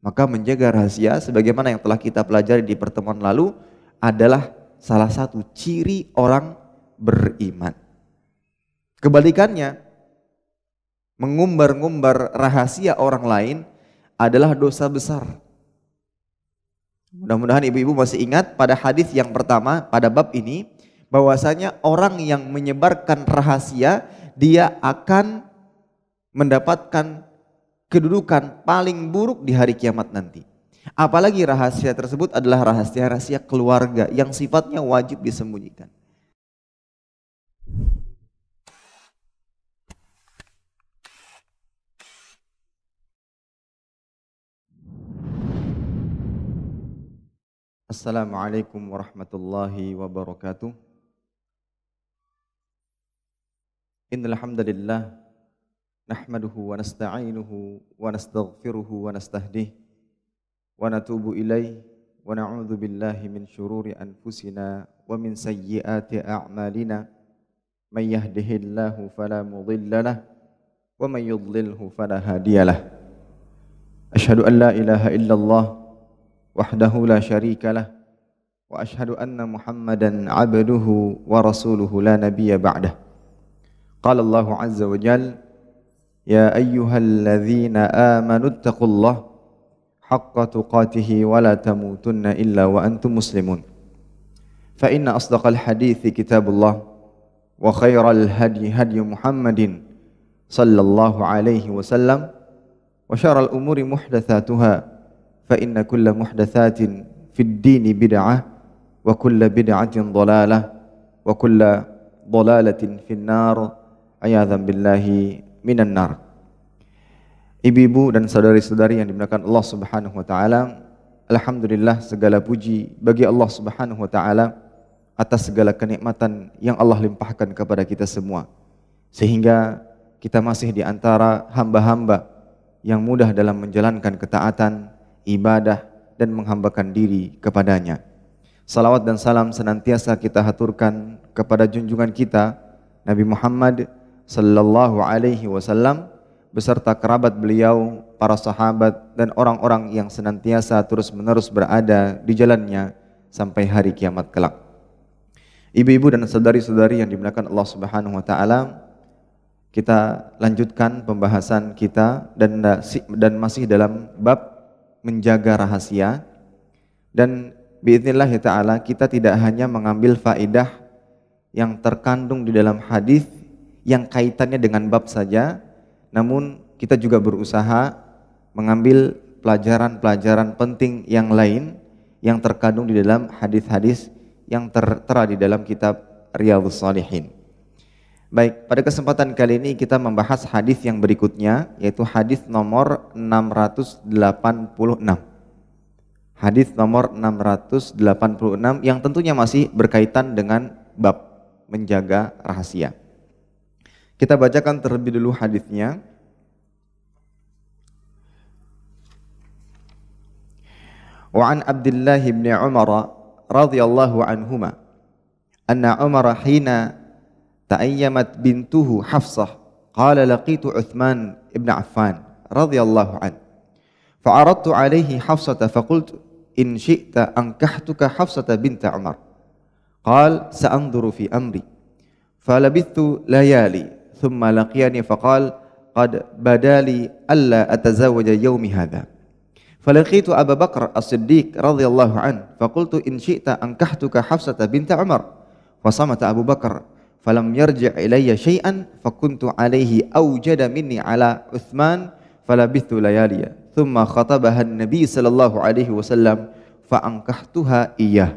Maka menjaga rahasia sebagaimana yang telah kita pelajari di pertemuan lalu adalah salah satu ciri orang beriman. Kebalikannya, mengumbar-ngumbar rahasia orang lain adalah dosa besar. Mudah-mudahan ibu-ibu masih ingat pada hadis yang pertama pada bab ini bahwasanya orang yang menyebarkan rahasia dia akan mendapatkan kedudukan paling buruk di hari kiamat nanti. Apalagi rahasia tersebut adalah rahasia-rahasia keluarga yang sifatnya wajib disembunyikan. Assalamualaikum warahmatullahi wabarakatuh. Innal hamdalillah نحمده ونستعينه ونستغفره ونستهديه ونتوب إليه ونعوذ بالله من شرور أنفسنا ومن سيئات أعمالنا من يهده الله فلا مضل له ومن يضلله فلا هادي له أشهد أن لا إله إلا الله وحده لا شريك له وأشهد أن محمدا عبده ورسوله لا نبي بعده قال الله عز وجل يا أيها الذين آمنوا اتقوا الله حق تقاته ولا تموتن إلا وأنتم مسلمون فإن أصدق الحديث كتاب الله وخير الهدي هدي محمد صلى الله عليه وسلم وشر الأمور محدثاتها فإن كل محدثات في الدين بدعة وكل بدعة ضلالة وكل ضلالة في النار عياذا بالله minan nar. Ibu-ibu dan saudari-saudari yang dimuliakan Allah Subhanahu wa taala, alhamdulillah segala puji bagi Allah Subhanahu wa taala atas segala kenikmatan yang Allah limpahkan kepada kita semua. Sehingga kita masih di antara hamba-hamba yang mudah dalam menjalankan ketaatan, ibadah dan menghambakan diri kepadanya. Salawat dan salam senantiasa kita haturkan kepada junjungan kita Nabi Muhammad sallallahu alaihi wasallam beserta kerabat beliau, para sahabat dan orang-orang yang senantiasa terus-menerus berada di jalannya sampai hari kiamat kelak. Ibu-ibu dan saudari-saudari yang dimuliakan Allah Subhanahu wa taala, kita lanjutkan pembahasan kita dan dan masih dalam bab menjaga rahasia dan biiznillah taala kita tidak hanya mengambil faidah yang terkandung di dalam hadis yang kaitannya dengan bab saja, namun kita juga berusaha mengambil pelajaran-pelajaran penting yang lain yang terkandung di dalam hadis-hadis yang tertera di dalam kitab Riyadhus Shalihin. Baik, pada kesempatan kali ini kita membahas hadis yang berikutnya yaitu hadis nomor 686. Hadis nomor 686 yang tentunya masih berkaitan dengan bab menjaga rahasia. Kita bacakan terlebih dulu hadisnya. وعن عبد الله بن عمر رضي الله عنهما أن عمر حين تأيمت بنته حفصة قال لقيت عثمان بن عفان رضي الله عنه فعرضت عليه حفصة فقلت إن شئت أنكحتك حفصة بنت عمر قال سأنظر في أمري فلبثت ليالي ثم لقيني فقال قد بدا لي ألا أتزوج يومي هذا فلقيت أبا بكر الصديق رضي الله عنه فقلت إن شئت أنكحتك حفصة بنت عمر فصمت أبو بكر فلم يرجع إلي شيئا فكنت عليه أوجد مني على عثمان فلبثت ليالي ثم خطبها النبي صلى الله عليه وسلم فأنكحتها إياه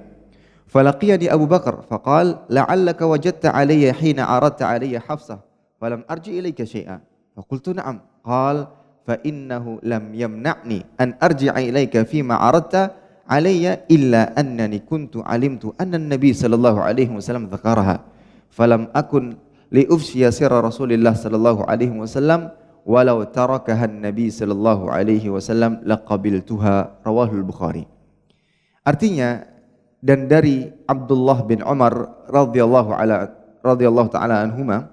فلقيني أبو بكر فقال لعلك وجدت علي حين عرضت علي حفصة فلم أرجع إليك شيئا فقلت نعم قال فإنه لم يمنعني أن أرجع إليك فيما عرضت علي إلا أنني كنت علمت أن النبي صلى الله عليه وسلم ذكرها فلم أكن لأفشي سر رسول الله صلى الله عليه وسلم ولو تركها النبي صلى الله عليه وسلم لقبلتها رواه البخاري artinya dan dari Abdullah bin Umar radhiyallahu ala radhiyallahu taala anhumah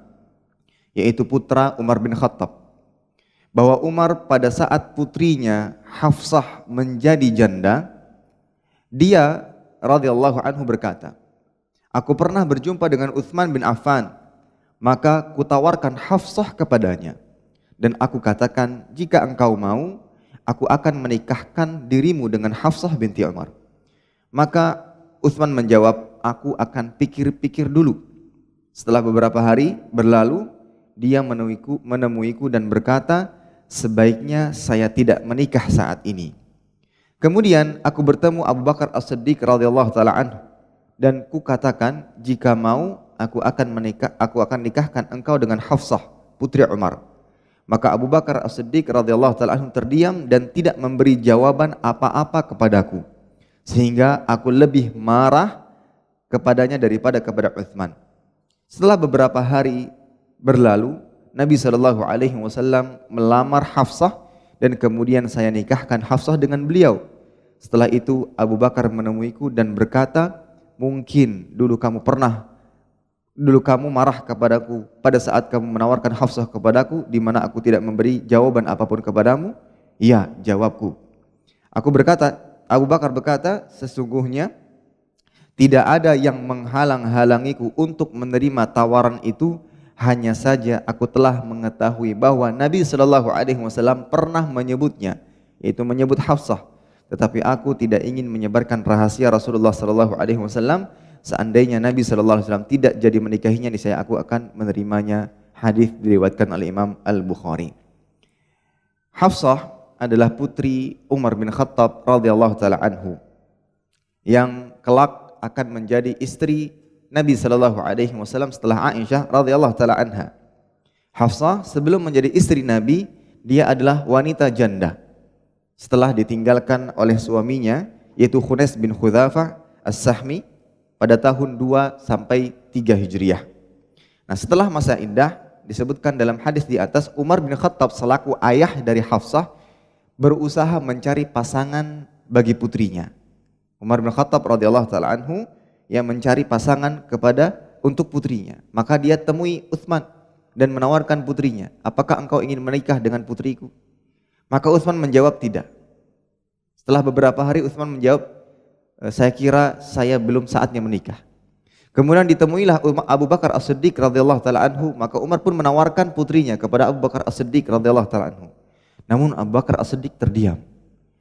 yaitu putra Umar bin Khattab. Bahwa Umar pada saat putrinya Hafsah menjadi janda, dia radhiyallahu anhu berkata, "Aku pernah berjumpa dengan Uthman bin Affan, maka kutawarkan Hafsah kepadanya dan aku katakan, jika engkau mau, aku akan menikahkan dirimu dengan Hafsah binti Umar." Maka Uthman menjawab, "Aku akan pikir-pikir dulu." Setelah beberapa hari berlalu, dia menemuiku, menemuiku dan berkata, sebaiknya saya tidak menikah saat ini. Kemudian aku bertemu Abu Bakar As-Siddiq radhiyallahu taala anhu dan katakan jika mau aku akan menikah aku akan nikahkan engkau dengan Hafsah putri Umar. Maka Abu Bakar As-Siddiq radhiyallahu taala terdiam dan tidak memberi jawaban apa-apa kepadaku. Sehingga aku lebih marah kepadanya daripada kepada Uthman. Setelah beberapa hari berlalu, Nabi Shallallahu Alaihi Wasallam melamar Hafsah dan kemudian saya nikahkan Hafsah dengan beliau. Setelah itu Abu Bakar menemuiku dan berkata, mungkin dulu kamu pernah dulu kamu marah kepadaku pada saat kamu menawarkan Hafsah kepadaku di mana aku tidak memberi jawaban apapun kepadamu? Iya, jawabku. Aku berkata, Abu Bakar berkata, sesungguhnya tidak ada yang menghalang-halangiku untuk menerima tawaran itu hanya saja aku telah mengetahui bahwa Nabi Shallallahu Alaihi Wasallam pernah menyebutnya, yaitu menyebut Hafsah. Tetapi aku tidak ingin menyebarkan rahasia Rasulullah Shallallahu Alaihi Wasallam. Seandainya Nabi Shallallahu Alaihi Wasallam tidak jadi menikahinya, niscaya aku akan menerimanya. Hadis diriwayatkan oleh Imam Al Bukhari. Hafsah adalah putri Umar bin Khattab radhiyallahu taala anhu yang kelak akan menjadi istri Nabi Shallallahu Alaihi Wasallam setelah Aisyah radhiyallahu taala anha. Hafsah sebelum menjadi istri Nabi dia adalah wanita janda. Setelah ditinggalkan oleh suaminya yaitu Khunes bin Khudhafah As-Sahmi pada tahun 2 sampai 3 Hijriah. Nah, setelah masa indah disebutkan dalam hadis di atas Umar bin Khattab selaku ayah dari Hafsah berusaha mencari pasangan bagi putrinya. Umar bin Khattab radhiyallahu taala anhu yang mencari pasangan kepada untuk putrinya. Maka dia temui Utsman dan menawarkan putrinya, "Apakah engkau ingin menikah dengan putriku?" Maka Utsman menjawab tidak. Setelah beberapa hari Utsman menjawab, e, "Saya kira saya belum saatnya menikah." Kemudian ditemuilah Abu Bakar As-Siddiq radhiyallahu taala anhu, maka Umar pun menawarkan putrinya kepada Abu Bakar As-Siddiq radhiyallahu taala anhu. Namun Abu Bakar As-Siddiq terdiam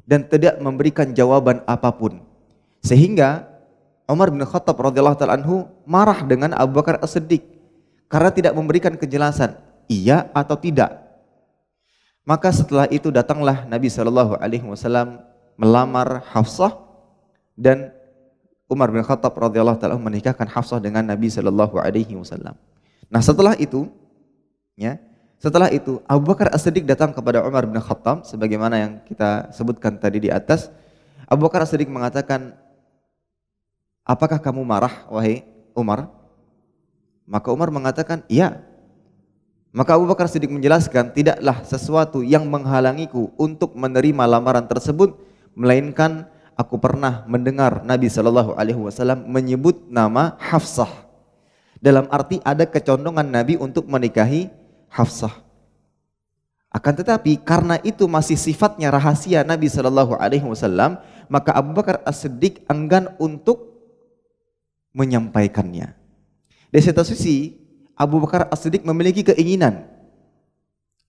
dan tidak memberikan jawaban apapun. Sehingga Umar bin Khattab radhiyallahu taala anhu marah dengan Abu Bakar As-Siddiq karena tidak memberikan kejelasan iya atau tidak. Maka setelah itu datanglah Nabi Shallallahu alaihi wasallam melamar Hafsah dan Umar bin Khattab radhiyallahu taala menikahkan Hafsah dengan Nabi Shallallahu alaihi wasallam. Nah, setelah itu ya, setelah itu Abu Bakar As-Siddiq datang kepada Umar bin Khattab sebagaimana yang kita sebutkan tadi di atas. Abu Bakar As-Siddiq mengatakan, apakah kamu marah wahai Umar? Maka Umar mengatakan, iya. Maka Abu Bakar Siddiq menjelaskan, tidaklah sesuatu yang menghalangiku untuk menerima lamaran tersebut, melainkan aku pernah mendengar Nabi Shallallahu Alaihi Wasallam menyebut nama Hafsah. Dalam arti ada kecondongan Nabi untuk menikahi Hafsah. Akan tetapi karena itu masih sifatnya rahasia Nabi Shallallahu Alaihi Wasallam, maka Abu Bakar As Siddiq enggan untuk menyampaikannya. Di satu sisi, Abu Bakar As-Siddiq memiliki keinginan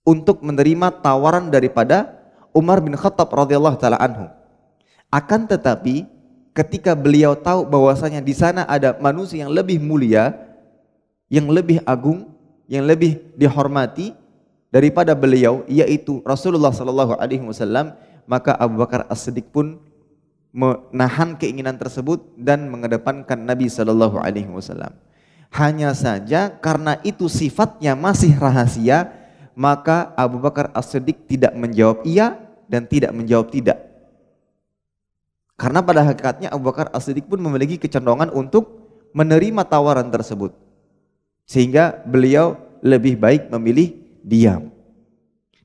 untuk menerima tawaran daripada Umar bin Khattab radhiyallahu taala anhu. Akan tetapi ketika beliau tahu bahwasanya di sana ada manusia yang lebih mulia, yang lebih agung, yang lebih dihormati daripada beliau yaitu Rasulullah sallallahu alaihi wasallam, maka Abu Bakar As-Siddiq pun menahan keinginan tersebut dan mengedepankan Nabi Shallallahu Alaihi Wasallam. Hanya saja karena itu sifatnya masih rahasia, maka Abu Bakar As-Siddiq tidak menjawab iya dan tidak menjawab tidak. Karena pada hakikatnya Abu Bakar As-Siddiq pun memiliki kecenderungan untuk menerima tawaran tersebut. Sehingga beliau lebih baik memilih diam.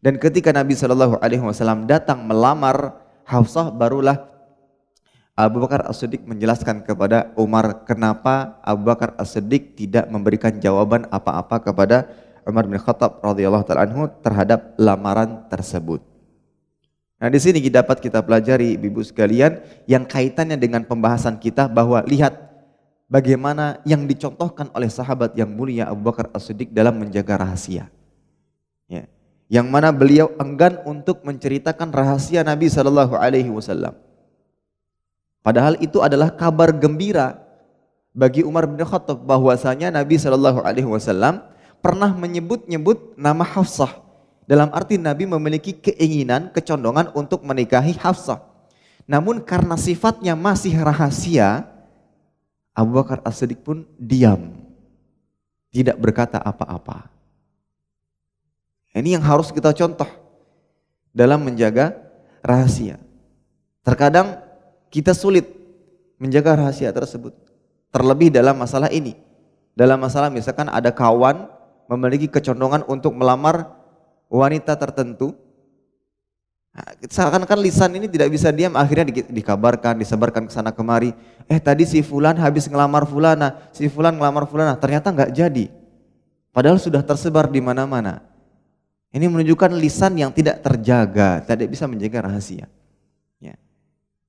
Dan ketika Nabi Shallallahu alaihi wasallam datang melamar Hafsah barulah Abu Bakar As-Siddiq menjelaskan kepada Umar kenapa Abu Bakar As-Siddiq tidak memberikan jawaban apa-apa kepada Umar bin Khattab radhiyallahu taala anhu terhadap lamaran tersebut. Nah, di sini kita dapat kita pelajari Ibu sekalian yang kaitannya dengan pembahasan kita bahwa lihat bagaimana yang dicontohkan oleh sahabat yang mulia Abu Bakar As-Siddiq dalam menjaga rahasia. Ya. Yang mana beliau enggan untuk menceritakan rahasia Nabi Shallallahu alaihi wasallam. Padahal itu adalah kabar gembira bagi Umar bin Khattab bahwasanya Nabi Shallallahu Alaihi Wasallam pernah menyebut-nyebut nama Hafsah. Dalam arti Nabi memiliki keinginan, kecondongan untuk menikahi Hafsah. Namun karena sifatnya masih rahasia, Abu Bakar As-Siddiq pun diam. Tidak berkata apa-apa. Ini yang harus kita contoh dalam menjaga rahasia. Terkadang kita sulit menjaga rahasia tersebut. Terlebih dalam masalah ini. Dalam masalah misalkan ada kawan memiliki kecondongan untuk melamar wanita tertentu. Nah, seakan-akan lisan ini tidak bisa diam, akhirnya dikabarkan, disebarkan ke sana kemari. Eh tadi si fulan habis ngelamar fulana, si fulan ngelamar fulana, ternyata nggak jadi. Padahal sudah tersebar di mana-mana. Ini menunjukkan lisan yang tidak terjaga, tidak bisa menjaga rahasia.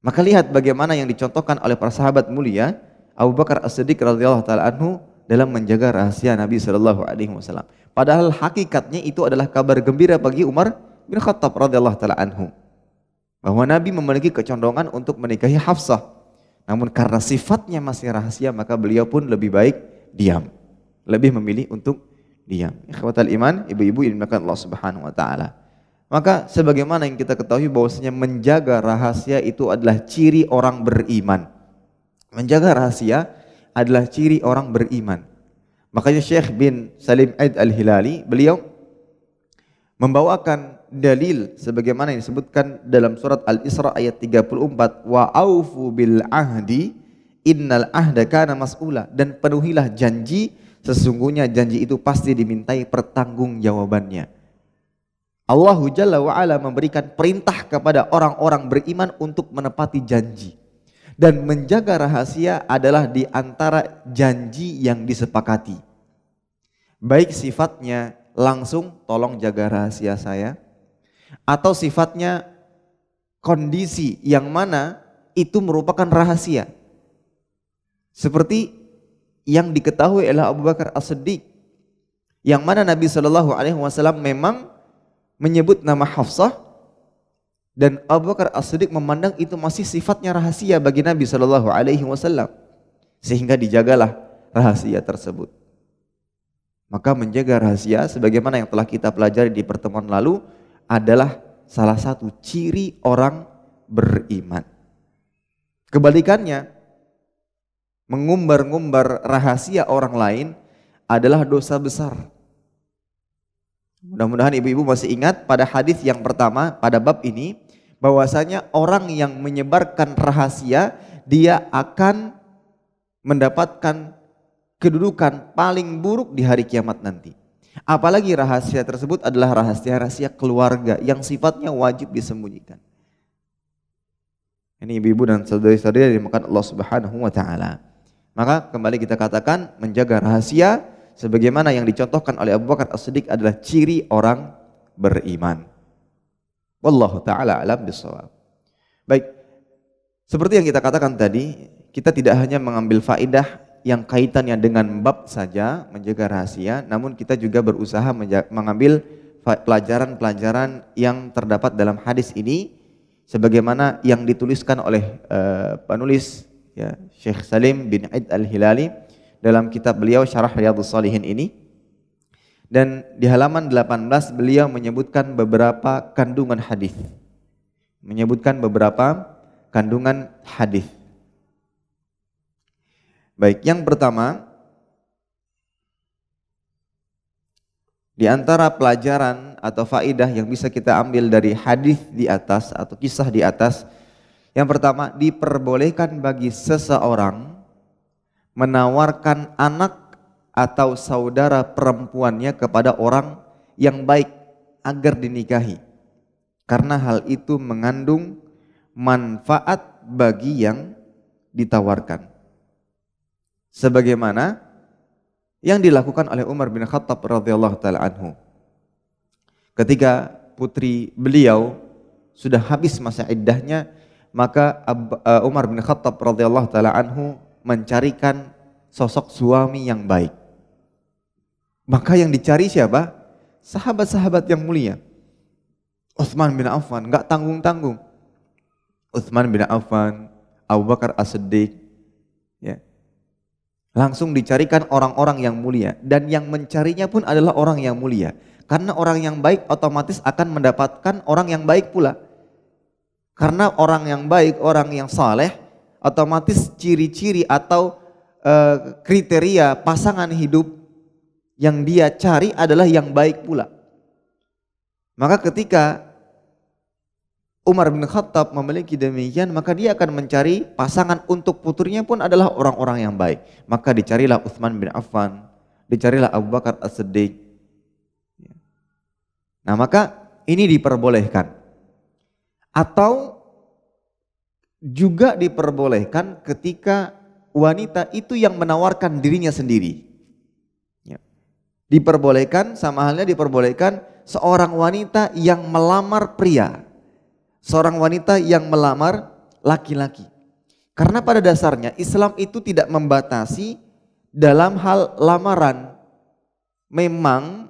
Maka lihat bagaimana yang dicontohkan oleh para sahabat mulia Abu Bakar As-Siddiq radhiyallahu taala anhu dalam menjaga rahasia Nabi Shallallahu alaihi wasallam. Padahal hakikatnya itu adalah kabar gembira bagi Umar bin Khattab radhiyallahu taala anhu bahwa Nabi memiliki kecondongan untuk menikahi Hafsah. Namun karena sifatnya masih rahasia maka beliau pun lebih baik diam. Lebih memilih untuk diam. Ikhwatal iman, ibu-ibu dimakan Allah Subhanahu wa taala. Maka sebagaimana yang kita ketahui bahwasanya menjaga rahasia itu adalah ciri orang beriman. Menjaga rahasia adalah ciri orang beriman. Makanya Syekh bin Salim Aid Al-Hilali beliau membawakan dalil sebagaimana yang disebutkan dalam surat Al-Isra ayat 34 wa aufu bil ahdi innal ahda kana mas'ula dan penuhilah janji sesungguhnya janji itu pasti dimintai pertanggungjawabannya. Allah Jalla wa'ala memberikan perintah kepada orang-orang beriman untuk menepati janji. Dan menjaga rahasia adalah di antara janji yang disepakati. Baik sifatnya langsung tolong jaga rahasia saya. Atau sifatnya kondisi yang mana itu merupakan rahasia. Seperti yang diketahui oleh Abu Bakar As-Siddiq. Yang mana Nabi Shallallahu Alaihi Wasallam memang menyebut nama Hafsah dan Abu Bakar As-Siddiq memandang itu masih sifatnya rahasia bagi Nabi Shallallahu alaihi wasallam sehingga dijagalah rahasia tersebut. Maka menjaga rahasia sebagaimana yang telah kita pelajari di pertemuan lalu adalah salah satu ciri orang beriman. Kebalikannya, mengumbar-ngumbar rahasia orang lain adalah dosa besar Mudah-mudahan ibu-ibu masih ingat pada hadis yang pertama pada bab ini bahwasanya orang yang menyebarkan rahasia dia akan mendapatkan kedudukan paling buruk di hari kiamat nanti. Apalagi rahasia tersebut adalah rahasia-rahasia keluarga yang sifatnya wajib disembunyikan. Ini ibu-ibu dan saudari-saudari yang dimakan Allah Subhanahu wa taala. Maka kembali kita katakan menjaga rahasia sebagaimana yang dicontohkan oleh Abu Bakar As-Siddiq adalah ciri orang beriman. Wallahu taala alam bisawab. Baik. Seperti yang kita katakan tadi, kita tidak hanya mengambil faidah yang kaitannya dengan bab saja menjaga rahasia, namun kita juga berusaha mengambil pelajaran-pelajaran yang terdapat dalam hadis ini sebagaimana yang dituliskan oleh uh, penulis ya Syekh Salim bin Aid Al-Hilali dalam kitab beliau Syarah Riyadhus Shalihin ini. Dan di halaman 18 beliau menyebutkan beberapa kandungan hadis. Menyebutkan beberapa kandungan hadis. Baik, yang pertama Di antara pelajaran atau faidah yang bisa kita ambil dari hadis di atas atau kisah di atas, yang pertama diperbolehkan bagi seseorang menawarkan anak atau saudara perempuannya kepada orang yang baik agar dinikahi. Karena hal itu mengandung manfaat bagi yang ditawarkan. Sebagaimana yang dilakukan oleh Umar bin Khattab radhiyallahu taala anhu. Ketika putri beliau sudah habis masa iddahnya, maka eh, Umar bin Khattab radhiyallahu taala anhu mencarikan sosok suami yang baik. Maka yang dicari siapa? Sahabat-sahabat yang mulia. Uthman bin Affan, nggak tanggung-tanggung. Uthman bin Affan, Abu Bakar As-Siddiq, ya. Langsung dicarikan orang-orang yang mulia dan yang mencarinya pun adalah orang yang mulia. Karena orang yang baik otomatis akan mendapatkan orang yang baik pula. Karena orang yang baik, orang yang saleh otomatis ciri-ciri atau uh, kriteria pasangan hidup yang dia cari adalah yang baik pula. Maka ketika Umar bin Khattab memiliki demikian, maka dia akan mencari pasangan untuk putrinya pun adalah orang-orang yang baik. Maka dicarilah Uthman bin Affan, dicarilah Abu Bakar As-Siddiq. Ya. Nah maka ini diperbolehkan. Atau juga diperbolehkan ketika wanita itu yang menawarkan dirinya sendiri. Ya. Diperbolehkan sama halnya diperbolehkan seorang wanita yang melamar pria. Seorang wanita yang melamar laki-laki. Karena pada dasarnya Islam itu tidak membatasi dalam hal lamaran. Memang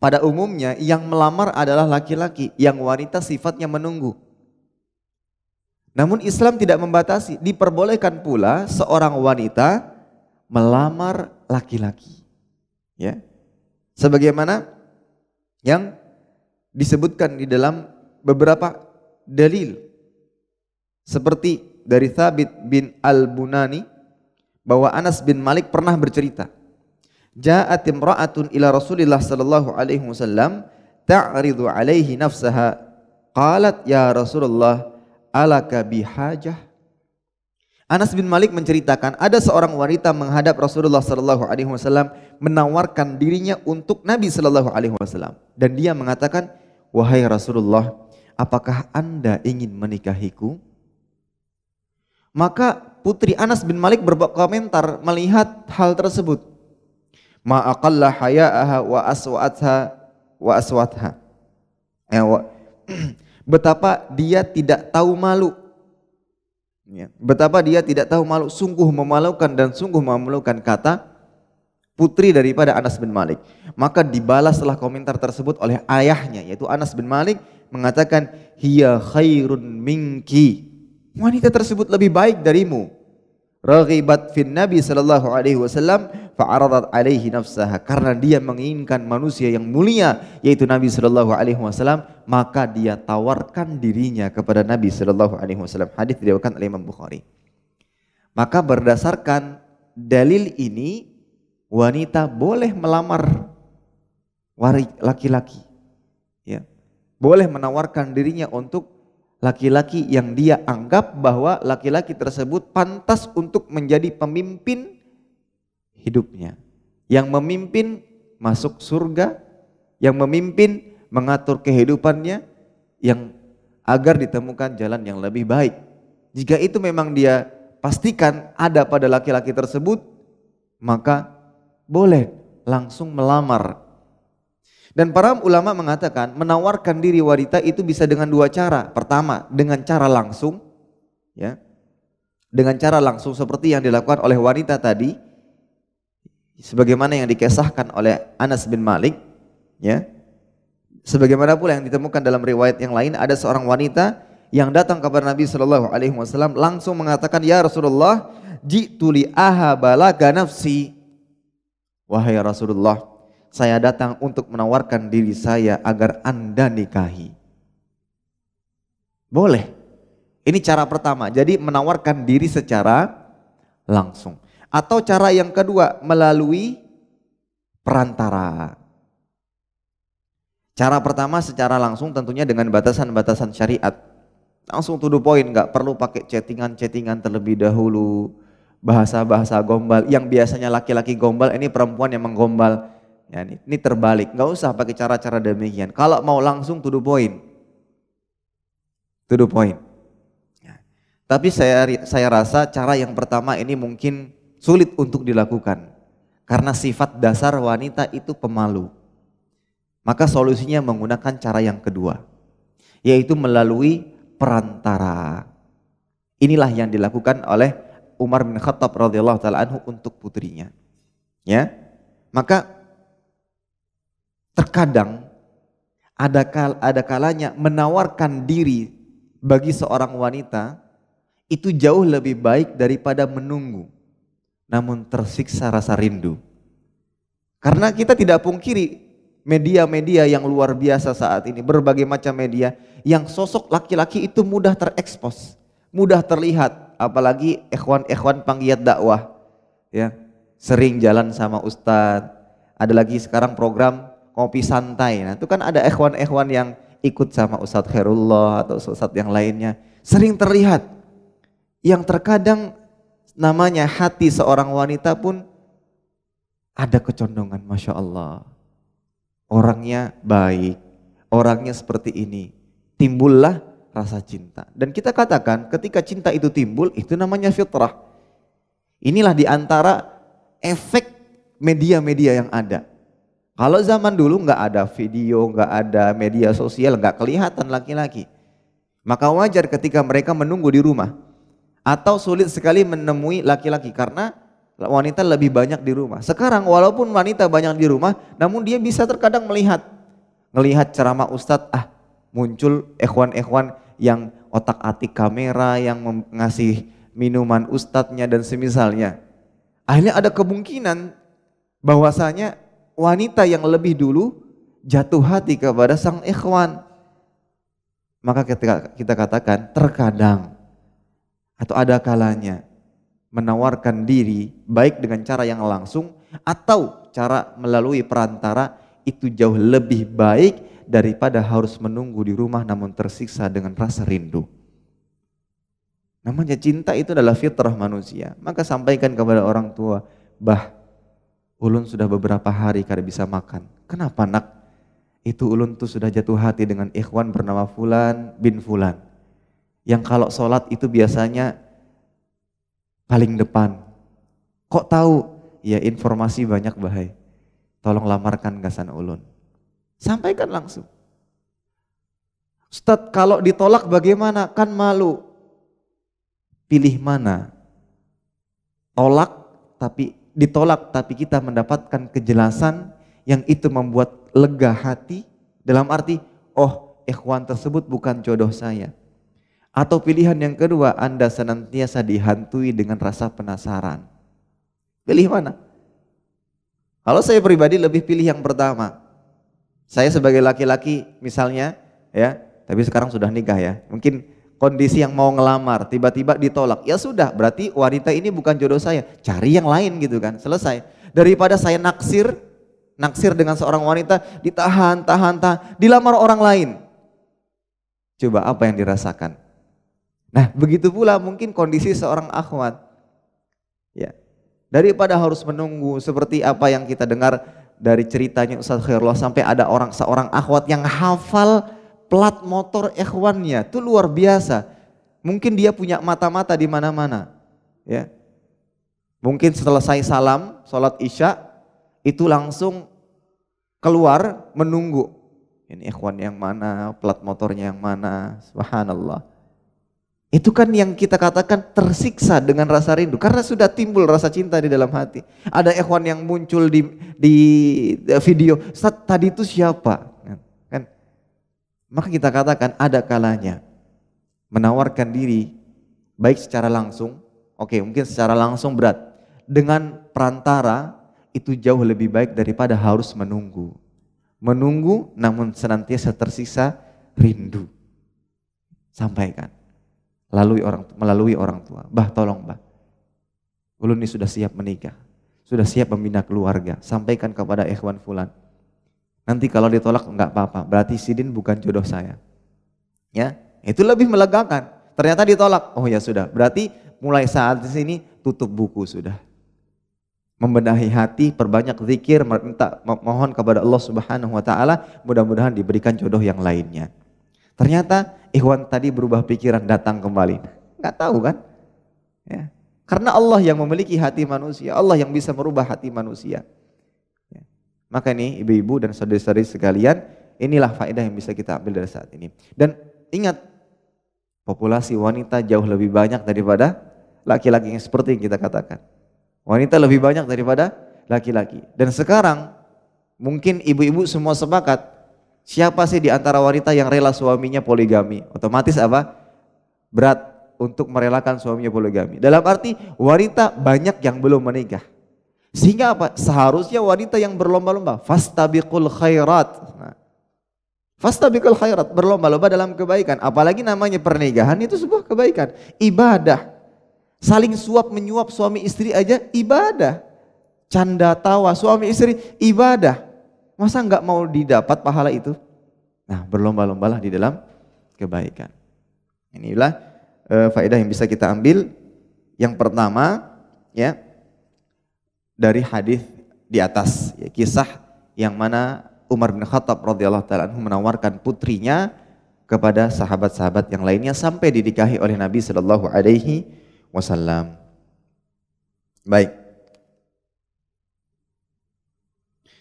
pada umumnya yang melamar adalah laki-laki, yang wanita sifatnya menunggu. Namun Islam tidak membatasi, diperbolehkan pula seorang wanita melamar laki-laki. Ya. Sebagaimana yang disebutkan di dalam beberapa dalil seperti dari Thabit bin Al-Bunani bahwa Anas bin Malik pernah bercerita Ja'at imra'atun ila Rasulillah sallallahu alaihi wasallam ta'ridu alaihi nafsaha qalat ya Rasulullah alaka bihajah? Anas bin Malik menceritakan ada seorang wanita menghadap Rasulullah Shallallahu Alaihi Wasallam menawarkan dirinya untuk Nabi Shallallahu Alaihi Wasallam dan dia mengatakan, wahai Rasulullah, apakah anda ingin menikahiku? Maka putri Anas bin Malik berkomentar melihat hal tersebut. Ma'aqalla haya'aha wa aswatha wa aswatha. Eh, Betapa dia tidak tahu malu. Ya. Betapa dia tidak tahu malu, sungguh memalukan dan sungguh memalukan kata putri daripada Anas bin Malik. Maka dibalaslah komentar tersebut oleh ayahnya yaitu Anas bin Malik mengatakan hiya khairun minki. Wanita tersebut lebih baik darimu raghibat fin nabi sallallahu alaihi wasallam fa'aradat alaihi nafsaha karena dia menginginkan manusia yang mulia yaitu nabi sallallahu alaihi wasallam maka dia tawarkan dirinya kepada nabi sallallahu alaihi wasallam hadis diriwayatkan oleh Imam Bukhari maka berdasarkan dalil ini wanita boleh melamar laki-laki ya boleh menawarkan dirinya untuk laki-laki yang dia anggap bahwa laki-laki tersebut pantas untuk menjadi pemimpin hidupnya. Yang memimpin masuk surga, yang memimpin mengatur kehidupannya, yang agar ditemukan jalan yang lebih baik. Jika itu memang dia pastikan ada pada laki-laki tersebut, maka boleh langsung melamar dan para ulama mengatakan menawarkan diri wanita itu bisa dengan dua cara. Pertama, dengan cara langsung ya. Dengan cara langsung seperti yang dilakukan oleh wanita tadi sebagaimana yang dikisahkan oleh Anas bin Malik ya. Sebagaimana pula yang ditemukan dalam riwayat yang lain ada seorang wanita yang datang kepada Nabi Shallallahu alaihi wasallam langsung mengatakan ya Rasulullah jitu li ahabalaka nafsi wahai Rasulullah saya datang untuk menawarkan diri saya agar Anda nikahi. Boleh. Ini cara pertama. Jadi menawarkan diri secara langsung. Atau cara yang kedua melalui perantara. Cara pertama secara langsung tentunya dengan batasan-batasan syariat. Langsung to the point, nggak perlu pakai chattingan-chattingan terlebih dahulu. Bahasa-bahasa gombal, yang biasanya laki-laki gombal, ini perempuan yang menggombal. Ya, ini, ini terbalik, nggak usah pakai cara-cara demikian. Kalau mau langsung tuduh poin, tuduh poin. Ya. Tapi saya saya rasa cara yang pertama ini mungkin sulit untuk dilakukan karena sifat dasar wanita itu pemalu. Maka solusinya menggunakan cara yang kedua, yaitu melalui perantara. Inilah yang dilakukan oleh Umar bin Khattab radhiyallahu taala untuk putrinya. Ya. Maka Terkadang ada kal ada kalanya menawarkan diri bagi seorang wanita itu jauh lebih baik daripada menunggu. Namun tersiksa rasa rindu. Karena kita tidak pungkiri media-media yang luar biasa saat ini, berbagai macam media yang sosok laki-laki itu mudah terekspos, mudah terlihat, apalagi ikhwan-ikhwan penggiat dakwah. Ya, sering jalan sama ustadz. Ada lagi sekarang program kopi santai. Nah itu kan ada ikhwan-ikhwan yang ikut sama Ustadz Khairullah atau Ustadz yang lainnya. Sering terlihat yang terkadang namanya hati seorang wanita pun ada kecondongan Masya Allah. Orangnya baik, orangnya seperti ini. Timbullah rasa cinta. Dan kita katakan ketika cinta itu timbul itu namanya fitrah. Inilah diantara efek media-media yang ada. Kalau zaman dulu nggak ada video, nggak ada media sosial, nggak kelihatan laki-laki. Maka wajar ketika mereka menunggu di rumah. Atau sulit sekali menemui laki-laki karena wanita lebih banyak di rumah. Sekarang walaupun wanita banyak di rumah, namun dia bisa terkadang melihat. Melihat ceramah ustadz, ah muncul ikhwan-ikhwan yang otak atik kamera, yang ngasih minuman ustadznya dan semisalnya. Akhirnya ada kemungkinan bahwasanya wanita yang lebih dulu jatuh hati kepada sang ikhwan. Maka ketika kita katakan terkadang atau ada kalanya menawarkan diri baik dengan cara yang langsung atau cara melalui perantara itu jauh lebih baik daripada harus menunggu di rumah namun tersiksa dengan rasa rindu. Namanya cinta itu adalah fitrah manusia. Maka sampaikan kepada orang tua, bah Ulun sudah beberapa hari kada bisa makan. Kenapa nak? Itu ulun tuh sudah jatuh hati dengan ikhwan bernama Fulan bin Fulan. Yang kalau sholat itu biasanya paling depan. Kok tahu? Ya informasi banyak bahaya. Tolong lamarkan gasan ulun. Sampaikan langsung. Ustadz kalau ditolak bagaimana? Kan malu. Pilih mana? Tolak tapi ditolak tapi kita mendapatkan kejelasan yang itu membuat lega hati dalam arti oh ikhwan tersebut bukan jodoh saya. Atau pilihan yang kedua, Anda senantiasa dihantui dengan rasa penasaran. Pilih mana? Kalau saya pribadi lebih pilih yang pertama. Saya sebagai laki-laki misalnya ya, tapi sekarang sudah nikah ya. Mungkin kondisi yang mau ngelamar, tiba-tiba ditolak. Ya sudah, berarti wanita ini bukan jodoh saya. Cari yang lain gitu kan, selesai. Daripada saya naksir, naksir dengan seorang wanita, ditahan, tahan, tahan, dilamar orang lain. Coba apa yang dirasakan? Nah, begitu pula mungkin kondisi seorang akhwat. Ya. Daripada harus menunggu seperti apa yang kita dengar dari ceritanya Ustaz Khairullah sampai ada orang seorang akhwat yang hafal plat motor ikhwannya. Itu luar biasa. Mungkin dia punya mata-mata di mana-mana. Ya. Mungkin selesai salam, sholat isya, itu langsung keluar menunggu. Ini ikhwan yang mana, plat motornya yang mana, subhanallah. Itu kan yang kita katakan tersiksa dengan rasa rindu karena sudah timbul rasa cinta di dalam hati. Ada ikhwan yang muncul di di video, tadi itu siapa?" Maka kita katakan ada kalanya menawarkan diri baik secara langsung, oke okay, mungkin secara langsung berat, dengan perantara itu jauh lebih baik daripada harus menunggu. Menunggu namun senantiasa tersisa rindu. Sampaikan. Lalui orang melalui orang tua. Bah tolong, Bah. Ulun ini sudah siap menikah, sudah siap membina keluarga. Sampaikan kepada ikhwan fulan Nanti kalau ditolak nggak apa-apa, berarti Sidin bukan jodoh saya. Ya, itu lebih melegakan. Ternyata ditolak. Oh ya sudah, berarti mulai saat di sini tutup buku sudah. Membenahi hati, perbanyak zikir, minta mohon kepada Allah Subhanahu wa taala, mudah-mudahan diberikan jodoh yang lainnya. Ternyata Ikhwan tadi berubah pikiran datang kembali. Nggak tahu kan? Ya. Karena Allah yang memiliki hati manusia, Allah yang bisa merubah hati manusia. Maka ini ibu-ibu dan saudari-saudari sekalian, inilah faedah yang bisa kita ambil dari saat ini. Dan ingat, populasi wanita jauh lebih banyak daripada laki-laki yang seperti yang kita katakan. Wanita lebih banyak daripada laki-laki. Dan sekarang mungkin ibu-ibu semua sepakat, siapa sih di antara wanita yang rela suaminya poligami? Otomatis apa? Berat untuk merelakan suaminya poligami. Dalam arti wanita banyak yang belum menikah. Sehingga apa? Seharusnya wanita yang berlomba-lomba, fastabiqul khairat. Nah, fastabiqul khairat, berlomba-lomba dalam kebaikan. Apalagi namanya pernikahan itu sebuah kebaikan, ibadah. Saling suap menyuap suami istri aja ibadah. Canda tawa suami istri ibadah. Masa nggak mau didapat pahala itu? Nah, berlomba-lombalah di dalam kebaikan. Inilah uh, faedah yang bisa kita ambil. Yang pertama, ya, dari hadis di atas, ya, kisah yang mana Umar bin Khattab radhiyallahu taala menawarkan putrinya kepada sahabat-sahabat yang lainnya sampai didikahi oleh Nabi Shallallahu alaihi wasallam. Baik.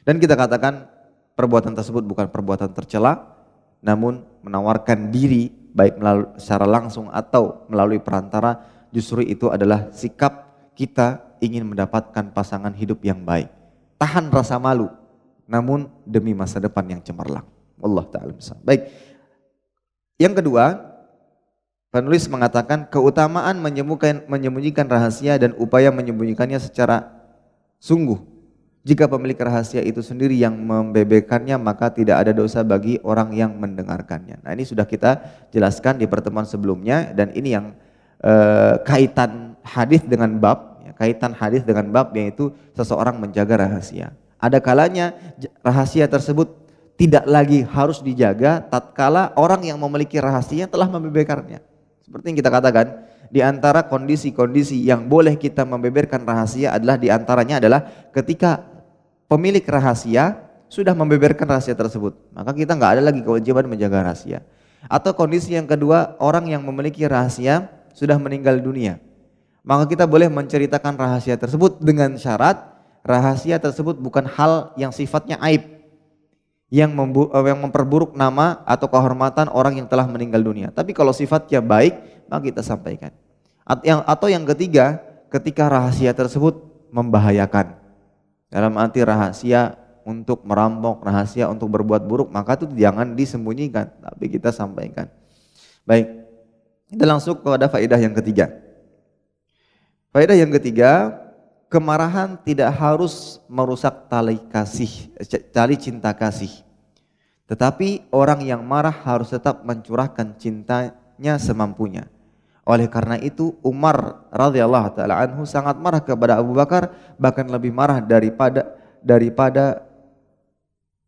Dan kita katakan perbuatan tersebut bukan perbuatan tercela, namun menawarkan diri baik melalui secara langsung atau melalui perantara justru itu adalah sikap kita ingin mendapatkan pasangan hidup yang baik. Tahan rasa malu, namun demi masa depan yang cemerlang. Allah Ta'ala Baik, yang kedua, penulis mengatakan keutamaan menyembunyikan, menyembunyikan rahasia dan upaya menyembunyikannya secara sungguh. Jika pemilik rahasia itu sendiri yang membebekannya, maka tidak ada dosa bagi orang yang mendengarkannya. Nah, ini sudah kita jelaskan di pertemuan sebelumnya, dan ini yang eh, kaitan hadis dengan bab ya, kaitan hadis dengan bab yaitu seseorang menjaga rahasia. Ada kalanya rahasia tersebut tidak lagi harus dijaga tatkala orang yang memiliki rahasia telah membeberkannya. Seperti yang kita katakan, di antara kondisi-kondisi yang boleh kita membeberkan rahasia adalah di antaranya adalah ketika pemilik rahasia sudah membeberkan rahasia tersebut, maka kita nggak ada lagi kewajiban menjaga rahasia. Atau kondisi yang kedua, orang yang memiliki rahasia sudah meninggal dunia maka kita boleh menceritakan rahasia tersebut dengan syarat rahasia tersebut bukan hal yang sifatnya aib yang, eh, yang memperburuk nama atau kehormatan orang yang telah meninggal dunia. Tapi kalau sifatnya baik, maka kita sampaikan. At yang, atau yang ketiga, ketika rahasia tersebut membahayakan. Dalam arti rahasia untuk merampok, rahasia untuk berbuat buruk, maka itu jangan disembunyikan, tapi kita sampaikan. Baik, kita langsung kepada faedah yang ketiga. Faedah yang ketiga, kemarahan tidak harus merusak tali kasih, tali cinta kasih. Tetapi orang yang marah harus tetap mencurahkan cintanya semampunya. Oleh karena itu Umar radhiyallahu taala anhu sangat marah kepada Abu Bakar bahkan lebih marah daripada daripada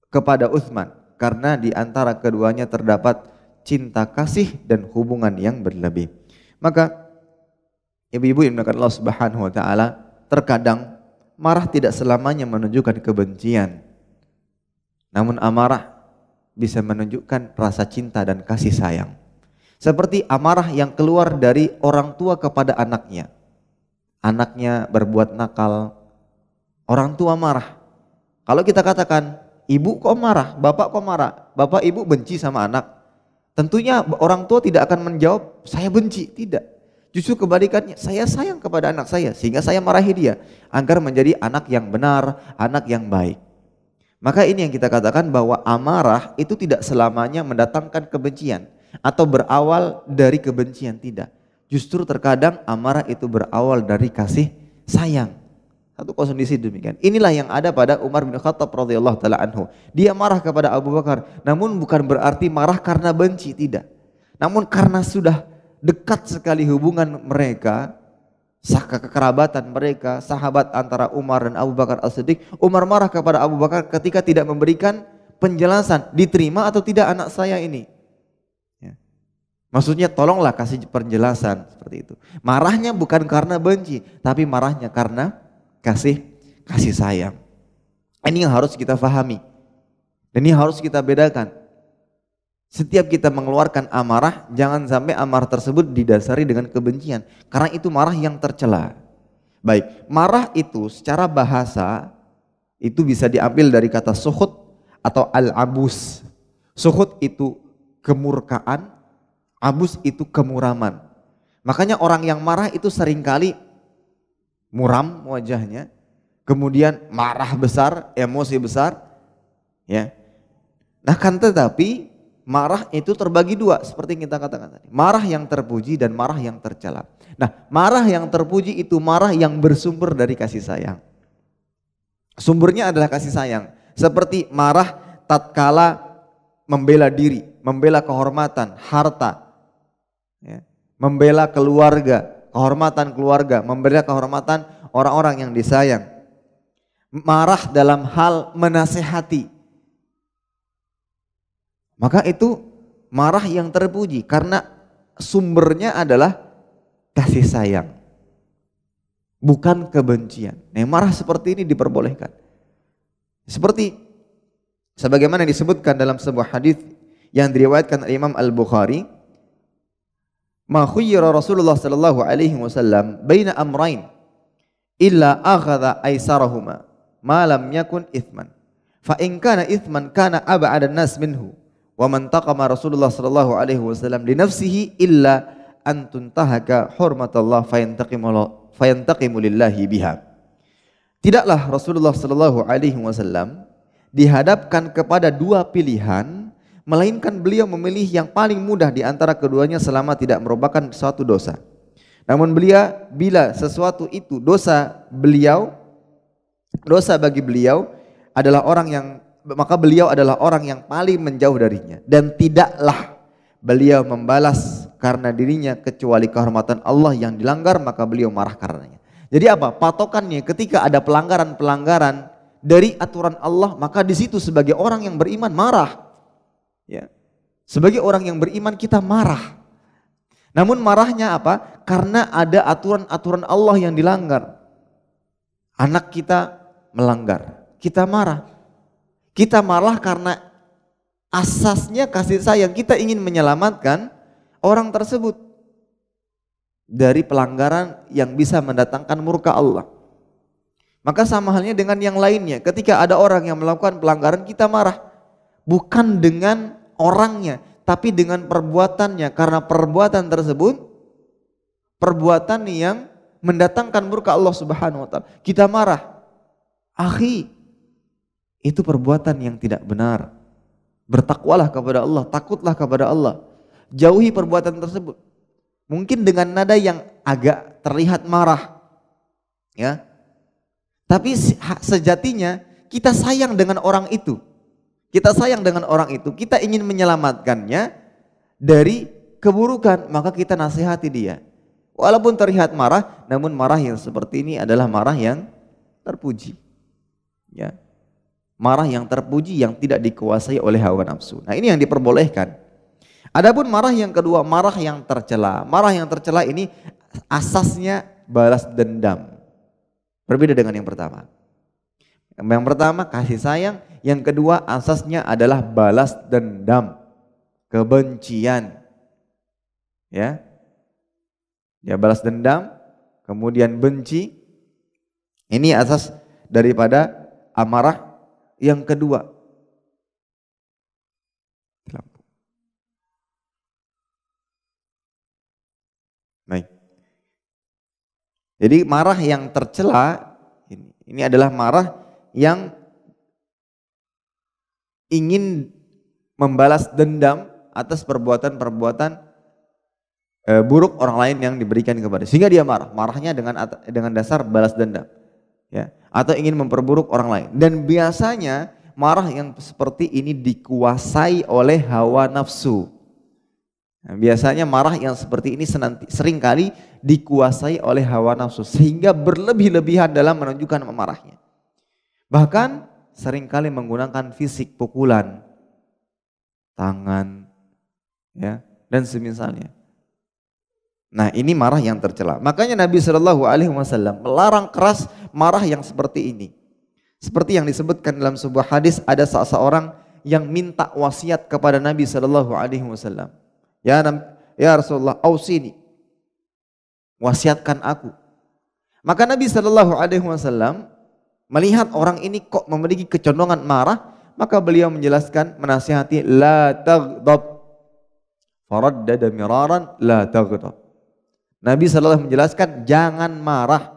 kepada Uthman karena di antara keduanya terdapat cinta kasih dan hubungan yang berlebih. Maka Ibu-ibu yang menggunakan Allah Subhanahu wa taala, terkadang marah tidak selamanya menunjukkan kebencian. Namun amarah bisa menunjukkan rasa cinta dan kasih sayang. Seperti amarah yang keluar dari orang tua kepada anaknya. Anaknya berbuat nakal, orang tua marah. Kalau kita katakan, ibu kok marah, bapak kok marah, bapak ibu benci sama anak. Tentunya orang tua tidak akan menjawab, saya benci, tidak Justru kebalikannya, saya sayang kepada anak saya sehingga saya marahi dia agar menjadi anak yang benar, anak yang baik. Maka ini yang kita katakan bahwa amarah itu tidak selamanya mendatangkan kebencian atau berawal dari kebencian tidak. Justru terkadang amarah itu berawal dari kasih sayang. Satu kondisi demikian. Inilah yang ada pada Umar bin Khattab radhiyallahu taala anhu. Dia marah kepada Abu Bakar, namun bukan berarti marah karena benci, tidak. Namun karena sudah dekat sekali hubungan mereka, saka kekerabatan mereka, sahabat antara Umar dan Abu Bakar al siddiq Umar marah kepada Abu Bakar ketika tidak memberikan penjelasan, diterima atau tidak anak saya ini. Ya. Maksudnya tolonglah kasih penjelasan seperti itu. Marahnya bukan karena benci, tapi marahnya karena kasih kasih sayang. Ini yang harus kita pahami. Dan ini harus kita bedakan. Setiap kita mengeluarkan amarah, jangan sampai amarah tersebut didasari dengan kebencian. Karena itu marah yang tercela. Baik, marah itu secara bahasa itu bisa diambil dari kata suhud atau al-abus. Suhud itu kemurkaan, abus itu kemuraman. Makanya orang yang marah itu seringkali muram wajahnya, kemudian marah besar, emosi besar, ya. Nah kan tetapi marah itu terbagi dua seperti yang kita katakan tadi. Marah yang terpuji dan marah yang tercela. Nah, marah yang terpuji itu marah yang bersumber dari kasih sayang. Sumbernya adalah kasih sayang. Seperti marah tatkala membela diri, membela kehormatan, harta, ya, membela keluarga, kehormatan keluarga, membela kehormatan orang-orang yang disayang. Marah dalam hal menasehati, maka itu marah yang terpuji karena sumbernya adalah kasih sayang. Bukan kebencian. Nah, marah seperti ini diperbolehkan. Seperti sebagaimana disebutkan dalam sebuah hadis yang diriwayatkan Imam Al-Bukhari ma khayyara Rasulullah sallallahu alaihi wasallam baina amrain illa akhadha aisarahuma ma lam yakun ithman fa in kana ithman kana an nas minhu wa man taqama Rasulullah sallallahu alaihi wasallam li nafsihi illa an tuntahaka hurmatallah fayantaqimu fayantaqimu lillahi biha. Tidaklah Rasulullah sallallahu alaihi wasallam dihadapkan kepada dua pilihan melainkan beliau memilih yang paling mudah di antara keduanya selama tidak merupakan suatu dosa. Namun beliau bila sesuatu itu dosa beliau dosa bagi beliau adalah orang yang maka beliau adalah orang yang paling menjauh darinya dan tidaklah beliau membalas karena dirinya kecuali kehormatan Allah yang dilanggar maka beliau marah karenanya. Jadi apa? Patokannya ketika ada pelanggaran-pelanggaran dari aturan Allah maka di situ sebagai orang yang beriman marah. Ya. Sebagai orang yang beriman kita marah. Namun marahnya apa? Karena ada aturan-aturan Allah yang dilanggar. Anak kita melanggar, kita marah. Kita marah karena asasnya kasih sayang. Kita ingin menyelamatkan orang tersebut dari pelanggaran yang bisa mendatangkan murka Allah. Maka sama halnya dengan yang lainnya. Ketika ada orang yang melakukan pelanggaran kita marah. Bukan dengan orangnya, tapi dengan perbuatannya. Karena perbuatan tersebut perbuatan yang mendatangkan murka Allah Subhanahu wa taala. Kita marah. Akhi, itu perbuatan yang tidak benar. Bertakwalah kepada Allah, takutlah kepada Allah. Jauhi perbuatan tersebut. Mungkin dengan nada yang agak terlihat marah. Ya. Tapi sejatinya kita sayang dengan orang itu. Kita sayang dengan orang itu, kita ingin menyelamatkannya dari keburukan, maka kita nasihati dia. Walaupun terlihat marah, namun marah yang seperti ini adalah marah yang terpuji. Ya, Marah yang terpuji yang tidak dikuasai oleh hawa nafsu. Nah, ini yang diperbolehkan. Adapun marah yang kedua, marah yang tercela. Marah yang tercela ini asasnya balas dendam. Berbeda dengan yang pertama. Yang pertama kasih sayang, yang kedua asasnya adalah balas dendam, kebencian. Ya. Ya balas dendam, kemudian benci. Ini asas daripada amarah yang kedua, Jadi marah yang tercela ini, adalah marah yang ingin membalas dendam atas perbuatan-perbuatan eh, buruk orang lain yang diberikan kepada sehingga dia marah marahnya dengan dengan dasar balas dendam ya atau ingin memperburuk orang lain. Dan biasanya marah yang seperti ini dikuasai oleh hawa nafsu. Nah, biasanya marah yang seperti ini senanti, seringkali dikuasai oleh hawa nafsu sehingga berlebih-lebihan dalam menunjukkan memarahnya. Bahkan seringkali menggunakan fisik pukulan, tangan, ya dan semisalnya. Nah ini marah yang tercela. Makanya Nabi Shallallahu Alaihi Wasallam melarang keras marah yang seperti ini. Seperti yang disebutkan dalam sebuah hadis ada salah seorang yang minta wasiat kepada Nabi Shallallahu Alaihi Wasallam. Ya, ya Rasulullah, ausini, wasiatkan aku. Maka Nabi Shallallahu Alaihi Wasallam melihat orang ini kok memiliki kecondongan marah, maka beliau menjelaskan menasihati la taghdab. Faradda miraran la taghdab. Nabi Shallallahu menjelaskan jangan marah.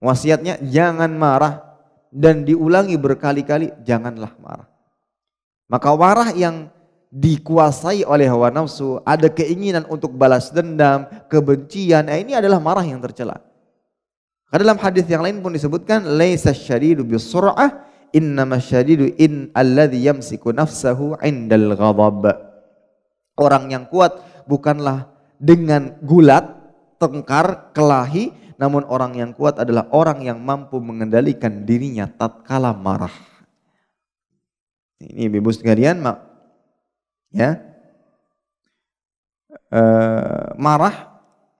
Wasiatnya jangan marah dan diulangi berkali-kali janganlah marah. Maka marah yang dikuasai oleh hawa nafsu, ada keinginan untuk balas dendam, kebencian, eh ini adalah marah yang tercela. Karena dalam hadis yang lain pun disebutkan laisa syadidu bisur'ah innama syadidu in alladhi yamsiku nafsahu indal ghadab. Orang yang kuat bukanlah dengan gulat, tengkar, kelahi, namun orang yang kuat adalah orang yang mampu mengendalikan dirinya tatkala marah. Ini ibu sekalian, mak, ya, e, marah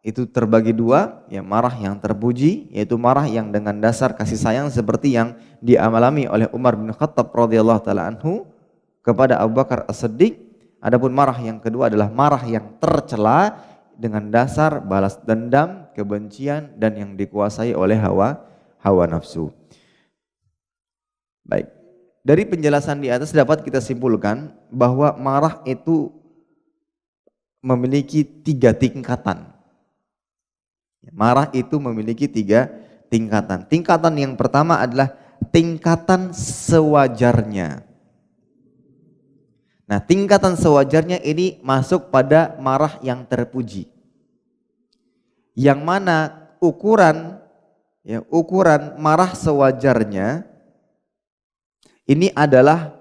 itu terbagi dua, ya marah yang terpuji, yaitu marah yang dengan dasar kasih sayang seperti yang diamalami oleh Umar bin Khattab radhiyallahu taala anhu kepada Abu Bakar As-Siddiq. Adapun marah yang kedua adalah marah yang tercela dengan dasar balas dendam, kebencian dan yang dikuasai oleh hawa hawa nafsu. Baik. Dari penjelasan di atas dapat kita simpulkan bahwa marah itu memiliki tiga tingkatan. Marah itu memiliki tiga tingkatan. Tingkatan yang pertama adalah tingkatan sewajarnya. Nah, tingkatan sewajarnya ini masuk pada marah yang terpuji. Yang mana ukuran ya ukuran marah sewajarnya ini adalah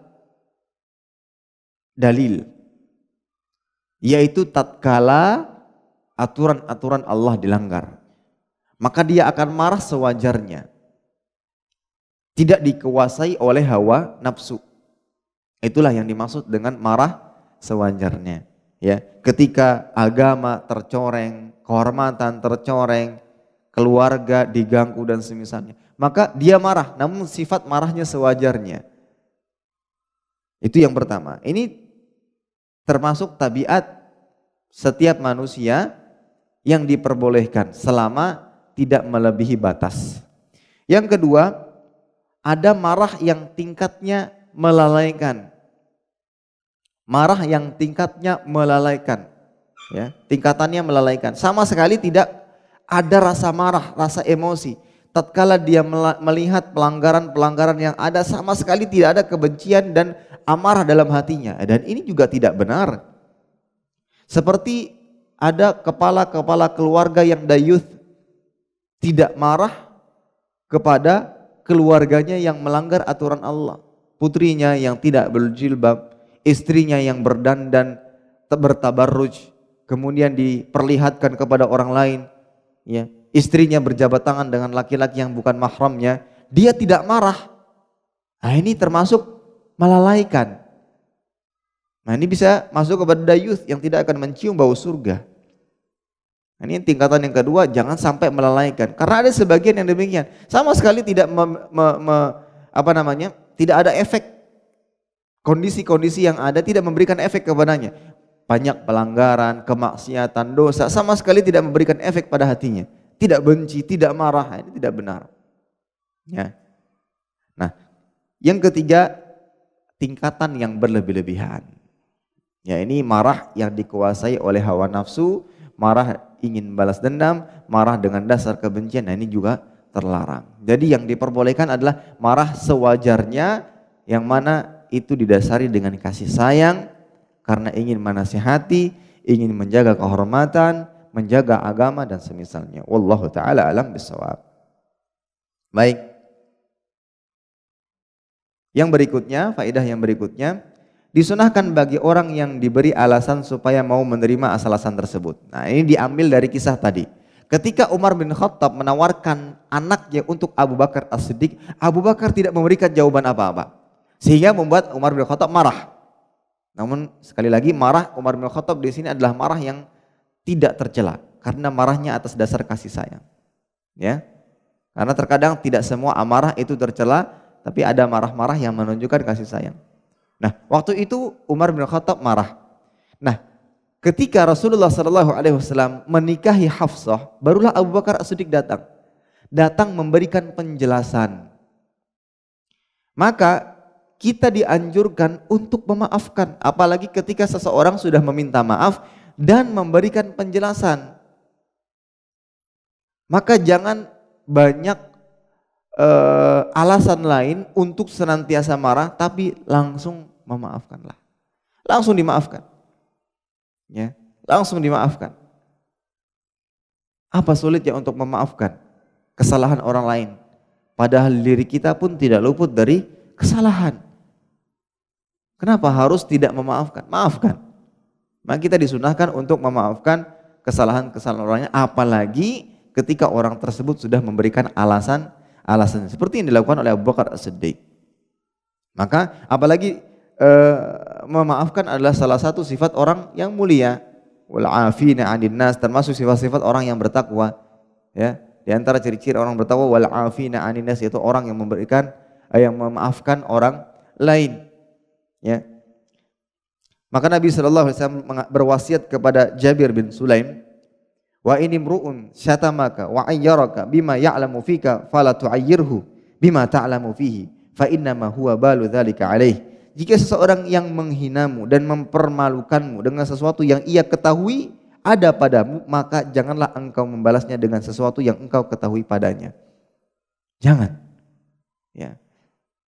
dalil yaitu tatkala aturan-aturan Allah dilanggar maka dia akan marah sewajarnya tidak dikuasai oleh hawa nafsu Itulah yang dimaksud dengan marah sewajarnya. Ya, ketika agama tercoreng, kehormatan tercoreng, keluarga diganggu dan semisalnya, maka dia marah. Namun sifat marahnya sewajarnya. Itu yang pertama. Ini termasuk tabiat setiap manusia yang diperbolehkan selama tidak melebihi batas. Yang kedua, ada marah yang tingkatnya melalaikan marah yang tingkatnya melalaikan. Ya, tingkatannya melalaikan. Sama sekali tidak ada rasa marah, rasa emosi. Tatkala dia melihat pelanggaran-pelanggaran yang ada sama sekali tidak ada kebencian dan amarah dalam hatinya. Dan ini juga tidak benar. Seperti ada kepala-kepala keluarga yang dayuth tidak marah kepada keluarganya yang melanggar aturan Allah. Putrinya yang tidak berjilbab, istrinya yang berdandan bertabarruj, kemudian diperlihatkan kepada orang lain, ya. Istrinya berjabat tangan dengan laki-laki yang bukan mahramnya, dia tidak marah. Nah, ini termasuk malalaikan Nah, ini bisa masuk kepada dayuth yang tidak akan mencium bau surga. Nah, ini tingkatan yang kedua, jangan sampai melalaikan. Karena ada sebagian yang demikian, sama sekali tidak me, me, me, apa namanya? tidak ada efek kondisi-kondisi yang ada tidak memberikan efek kepadanya. Banyak pelanggaran, kemaksiatan, dosa, sama sekali tidak memberikan efek pada hatinya. Tidak benci, tidak marah, nah, ini tidak benar. Ya. Nah, yang ketiga, tingkatan yang berlebih-lebihan. Ya, ini marah yang dikuasai oleh hawa nafsu, marah ingin balas dendam, marah dengan dasar kebencian. Nah, ini juga terlarang. Jadi yang diperbolehkan adalah marah sewajarnya yang mana itu didasari dengan kasih sayang karena ingin menasihati, ingin menjaga kehormatan, menjaga agama dan semisalnya. Wallahu taala alam bisawab. Baik. Yang berikutnya, faedah yang berikutnya, disunahkan bagi orang yang diberi alasan supaya mau menerima asal-alasan tersebut. Nah, ini diambil dari kisah tadi. Ketika Umar bin Khattab menawarkan anaknya untuk Abu Bakar As-Siddiq, Abu Bakar tidak memberikan jawaban apa-apa. Sehingga membuat Umar bin Khattab marah. Namun sekali lagi marah Umar bin Khattab di sini adalah marah yang tidak tercela karena marahnya atas dasar kasih sayang. Ya. Karena terkadang tidak semua amarah itu tercela, tapi ada marah-marah yang menunjukkan kasih sayang. Nah, waktu itu Umar bin Khattab marah. Nah, ketika Rasulullah Shallallahu Alaihi Wasallam menikahi Hafsah, barulah Abu Bakar As Siddiq datang, datang memberikan penjelasan. Maka kita dianjurkan untuk memaafkan, apalagi ketika seseorang sudah meminta maaf dan memberikan penjelasan. Maka jangan banyak uh, alasan lain untuk senantiasa marah, tapi langsung memaafkanlah. Langsung dimaafkan. Ya, langsung dimaafkan. Apa sulit ya untuk memaafkan kesalahan orang lain? Padahal diri kita pun tidak luput dari kesalahan. Kenapa harus tidak memaafkan? Maafkan. Maka kita disunahkan untuk memaafkan kesalahan-kesalahan orangnya apalagi ketika orang tersebut sudah memberikan alasan alasan seperti yang dilakukan oleh Abu Bakar As-Siddiq. Maka apalagi eh, memaafkan adalah salah satu sifat orang yang mulia wal afina 'anil nas termasuk sifat-sifat orang yang bertakwa ya. Di antara ciri-ciri orang bertakwa wal afina 'anil nas yaitu orang yang memberikan eh, yang memaafkan orang lain. Ya. Maka Nabi Shallallahu Alaihi Wasallam berwasiat kepada Jabir bin Sulaim, wa ini mruun syatamaka wa ayyaraka bima ya'lamu fika fala tu'ayyirhu bima ta'lamu fihi fa inna huwa balu dzalika alaih. Jika seseorang yang menghinamu dan mempermalukanmu dengan sesuatu yang ia ketahui ada padamu, maka janganlah engkau membalasnya dengan sesuatu yang engkau ketahui padanya. Jangan. Ya.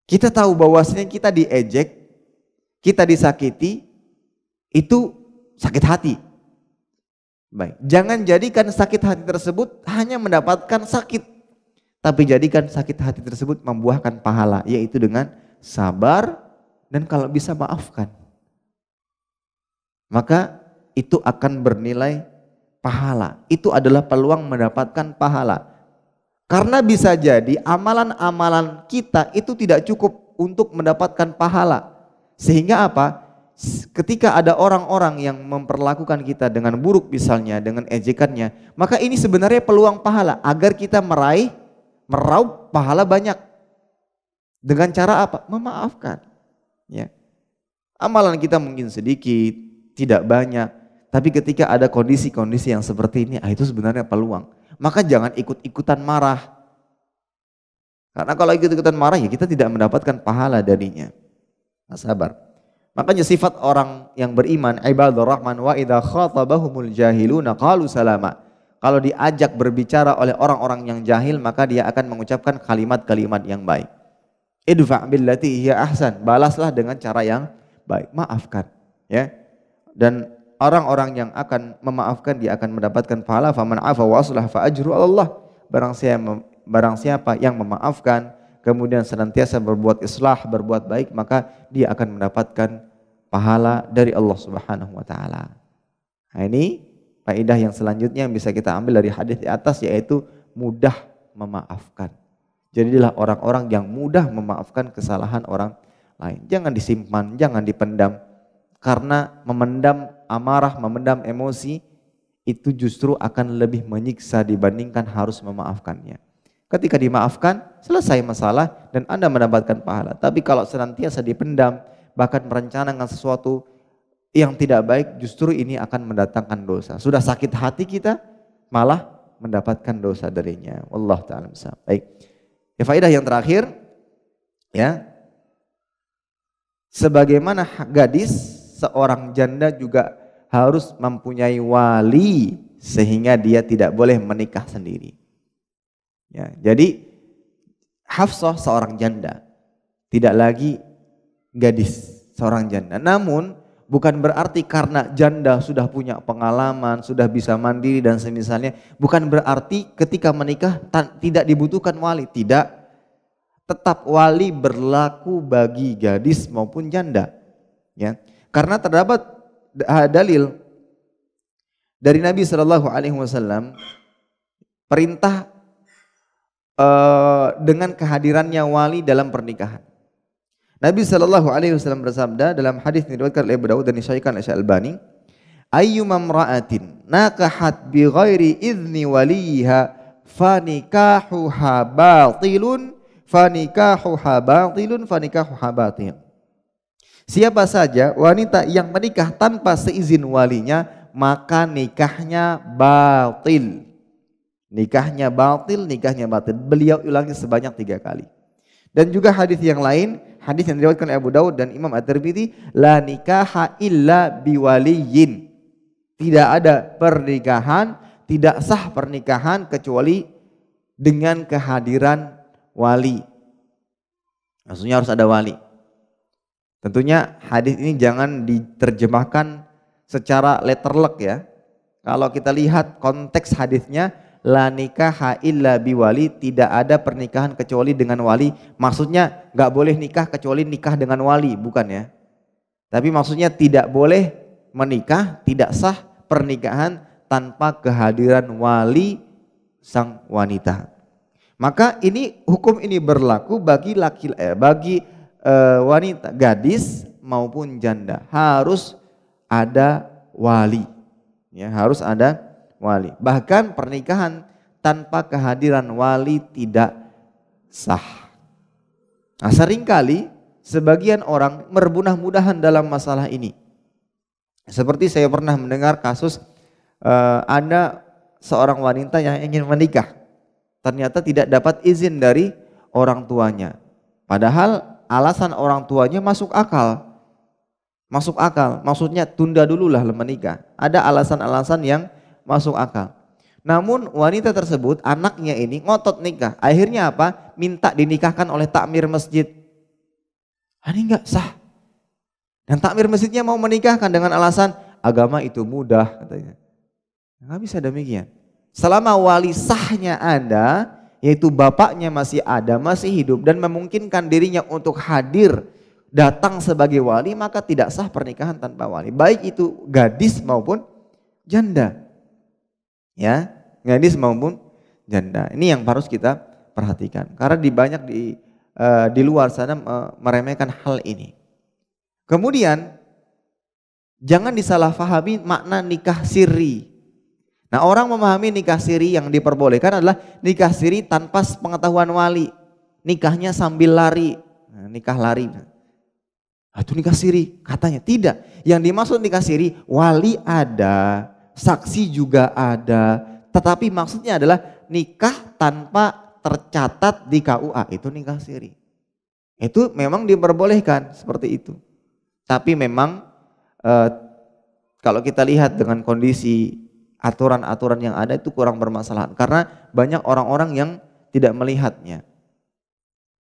Kita tahu bahwasanya kita diejek, kita disakiti itu sakit hati. Baik, jangan jadikan sakit hati tersebut hanya mendapatkan sakit, tapi jadikan sakit hati tersebut membuahkan pahala, yaitu dengan sabar dan kalau bisa maafkan. Maka itu akan bernilai pahala. Itu adalah peluang mendapatkan pahala. Karena bisa jadi amalan-amalan kita itu tidak cukup untuk mendapatkan pahala sehingga apa? Ketika ada orang-orang yang memperlakukan kita dengan buruk misalnya, dengan ejekannya, maka ini sebenarnya peluang pahala agar kita meraih, meraup pahala banyak. Dengan cara apa? Memaafkan. Ya. Amalan kita mungkin sedikit, tidak banyak, tapi ketika ada kondisi-kondisi yang seperti ini, ah itu sebenarnya peluang. Maka jangan ikut-ikutan marah. Karena kalau ikut-ikutan marah ya kita tidak mendapatkan pahala darinya. Nah, sabar. Makanya sifat orang yang beriman ibadur rahman wa idha khatabahumul jahiluna qalu salama. Kalau diajak berbicara oleh orang-orang yang jahil maka dia akan mengucapkan kalimat-kalimat yang baik. Idfa billati hiya ahsan, balaslah dengan cara yang baik. Maafkan, ya. Dan orang-orang yang akan memaafkan dia akan mendapatkan pahala faman afa wa aslah fa ajru Allah. Barang siapa barang siapa yang memaafkan kemudian senantiasa berbuat islah, berbuat baik, maka dia akan mendapatkan pahala dari Allah Subhanahu wa taala. Nah, ini faedah yang selanjutnya yang bisa kita ambil dari hadis di atas yaitu mudah memaafkan. Jadilah orang-orang yang mudah memaafkan kesalahan orang lain. Jangan disimpan, jangan dipendam. Karena memendam amarah, memendam emosi itu justru akan lebih menyiksa dibandingkan harus memaafkannya. Ketika dimaafkan, selesai masalah dan Anda mendapatkan pahala. Tapi kalau senantiasa dipendam, bahkan merencanakan sesuatu yang tidak baik, justru ini akan mendatangkan dosa. Sudah sakit hati kita, malah mendapatkan dosa darinya. Allah taala Baik. Ya faedah yang terakhir ya. Sebagaimana gadis seorang janda juga harus mempunyai wali sehingga dia tidak boleh menikah sendiri. Ya, jadi Hafsah seorang janda, tidak lagi gadis seorang janda. Namun bukan berarti karena janda sudah punya pengalaman, sudah bisa mandiri dan semisalnya, bukan berarti ketika menikah tidak dibutuhkan wali, tidak. Tetap wali berlaku bagi gadis maupun janda. Ya. Karena terdapat dalil dari Nabi Shallallahu alaihi wasallam perintah uh, dengan kehadirannya wali dalam pernikahan. Nabi Shallallahu Alaihi Wasallam bersabda dalam hadis diriwayatkan oleh Abu Dawud dan disahihkan oleh Albani, mamraatin nakahat bi ghairi idzni waliha nikahuha batilun nikahuha batilun nikahuha batil. Siapa saja wanita yang menikah tanpa seizin walinya, maka nikahnya batil. Nikahnya batil, nikahnya batil. Beliau ulangi sebanyak tiga kali. Dan juga hadis yang lain, hadis yang diriwayatkan Abu Daud dan Imam At-Tirmidzi, la nikaha illa biwaliyin. Tidak ada pernikahan, tidak sah pernikahan kecuali dengan kehadiran wali. Maksudnya harus ada wali. Tentunya hadis ini jangan diterjemahkan secara letterlek ya. Kalau kita lihat konteks hadisnya, la nikaha illa wali tidak ada pernikahan kecuali dengan wali maksudnya nggak boleh nikah kecuali nikah dengan wali bukan ya tapi maksudnya tidak boleh menikah tidak sah pernikahan tanpa kehadiran wali sang wanita maka ini hukum ini berlaku bagi laki eh, bagi eh, wanita gadis maupun janda harus ada wali ya harus ada wali. Bahkan pernikahan tanpa kehadiran wali tidak sah. Nah, seringkali sebagian orang merbunah mudahan dalam masalah ini. Seperti saya pernah mendengar kasus uh, ada seorang wanita yang ingin menikah. Ternyata tidak dapat izin dari orang tuanya. Padahal alasan orang tuanya masuk akal. Masuk akal, maksudnya tunda dululah menikah. Ada alasan-alasan yang masuk akal. Namun wanita tersebut anaknya ini ngotot nikah. Akhirnya apa? Minta dinikahkan oleh takmir masjid. Ini nggak sah. Dan takmir masjidnya mau menikahkan dengan alasan agama itu mudah katanya. nggak bisa demikian. Selama wali sahnya ada, yaitu bapaknya masih ada, masih hidup dan memungkinkan dirinya untuk hadir datang sebagai wali maka tidak sah pernikahan tanpa wali. Baik itu gadis maupun janda ya gadis maupun janda ini yang harus kita perhatikan karena di banyak di uh, di luar sana meremehkan hal ini kemudian jangan disalahfahami makna nikah siri nah orang memahami nikah siri yang diperbolehkan adalah nikah siri tanpa pengetahuan wali nikahnya sambil lari nah, nikah lari nah, itu nikah siri, katanya. Tidak. Yang dimaksud nikah siri, wali ada, saksi juga ada. Tetapi maksudnya adalah nikah tanpa tercatat di KUA, itu nikah siri. Itu memang diperbolehkan seperti itu. Tapi memang e, kalau kita lihat dengan kondisi aturan-aturan yang ada itu kurang bermasalah karena banyak orang-orang yang tidak melihatnya.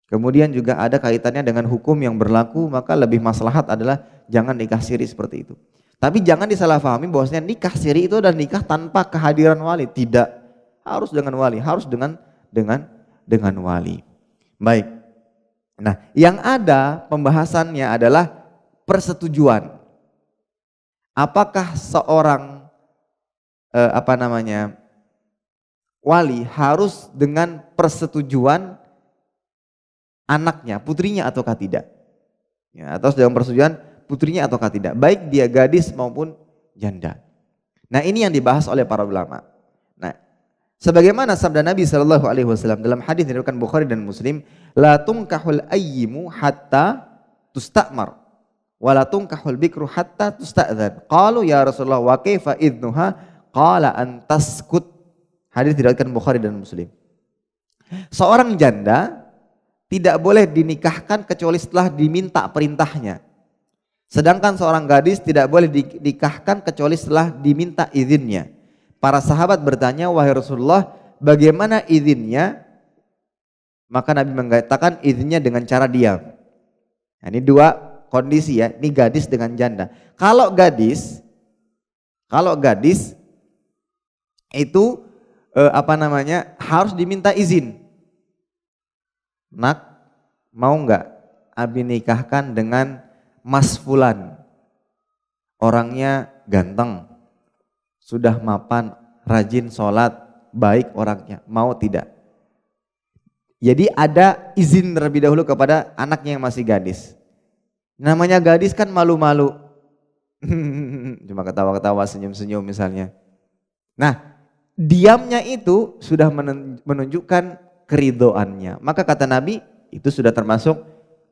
Kemudian juga ada kaitannya dengan hukum yang berlaku, maka lebih maslahat adalah jangan nikah siri seperti itu. Tapi jangan disalahpahami bahwasanya nikah siri itu adalah nikah tanpa kehadiran wali. Tidak. Harus dengan wali, harus dengan dengan dengan wali. Baik. Nah, yang ada pembahasannya adalah persetujuan. Apakah seorang eh, apa namanya? wali harus dengan persetujuan anaknya, putrinya ataukah tidak? Ya, atau dengan persetujuan putrinya ataukah tidak, baik dia gadis maupun janda. Nah, ini yang dibahas oleh para ulama. Nah, sebagaimana sabda Nabi Shallallahu alaihi wasallam dalam hadis diriwayatkan Bukhari dan Muslim, la tungkahul ayyimu hatta tustamar wa la tungkahul bikru hatta tusta'dzan. Qalu ya Rasulullah wa kaifa idnuha? Qala an taskut. Hadis diriwayatkan Bukhari dan Muslim. Seorang janda tidak boleh dinikahkan kecuali setelah diminta perintahnya. Sedangkan seorang gadis tidak boleh dikahkan kecuali setelah diminta izinnya. Para sahabat bertanya, wahai Rasulullah, bagaimana izinnya? Maka Nabi mengatakan izinnya dengan cara diam. Nah, ini dua kondisi ya, ini gadis dengan janda. Kalau gadis, kalau gadis itu eh, apa namanya harus diminta izin. Nak, mau nggak Abi nikahkan dengan Mas Fulan. Orangnya ganteng, sudah mapan, rajin sholat, baik orangnya, mau tidak. Jadi ada izin terlebih dahulu kepada anaknya yang masih gadis. Namanya gadis kan malu-malu. Cuma ketawa-ketawa, senyum-senyum misalnya. Nah, diamnya itu sudah menunjukkan keridoannya. Maka kata Nabi, itu sudah termasuk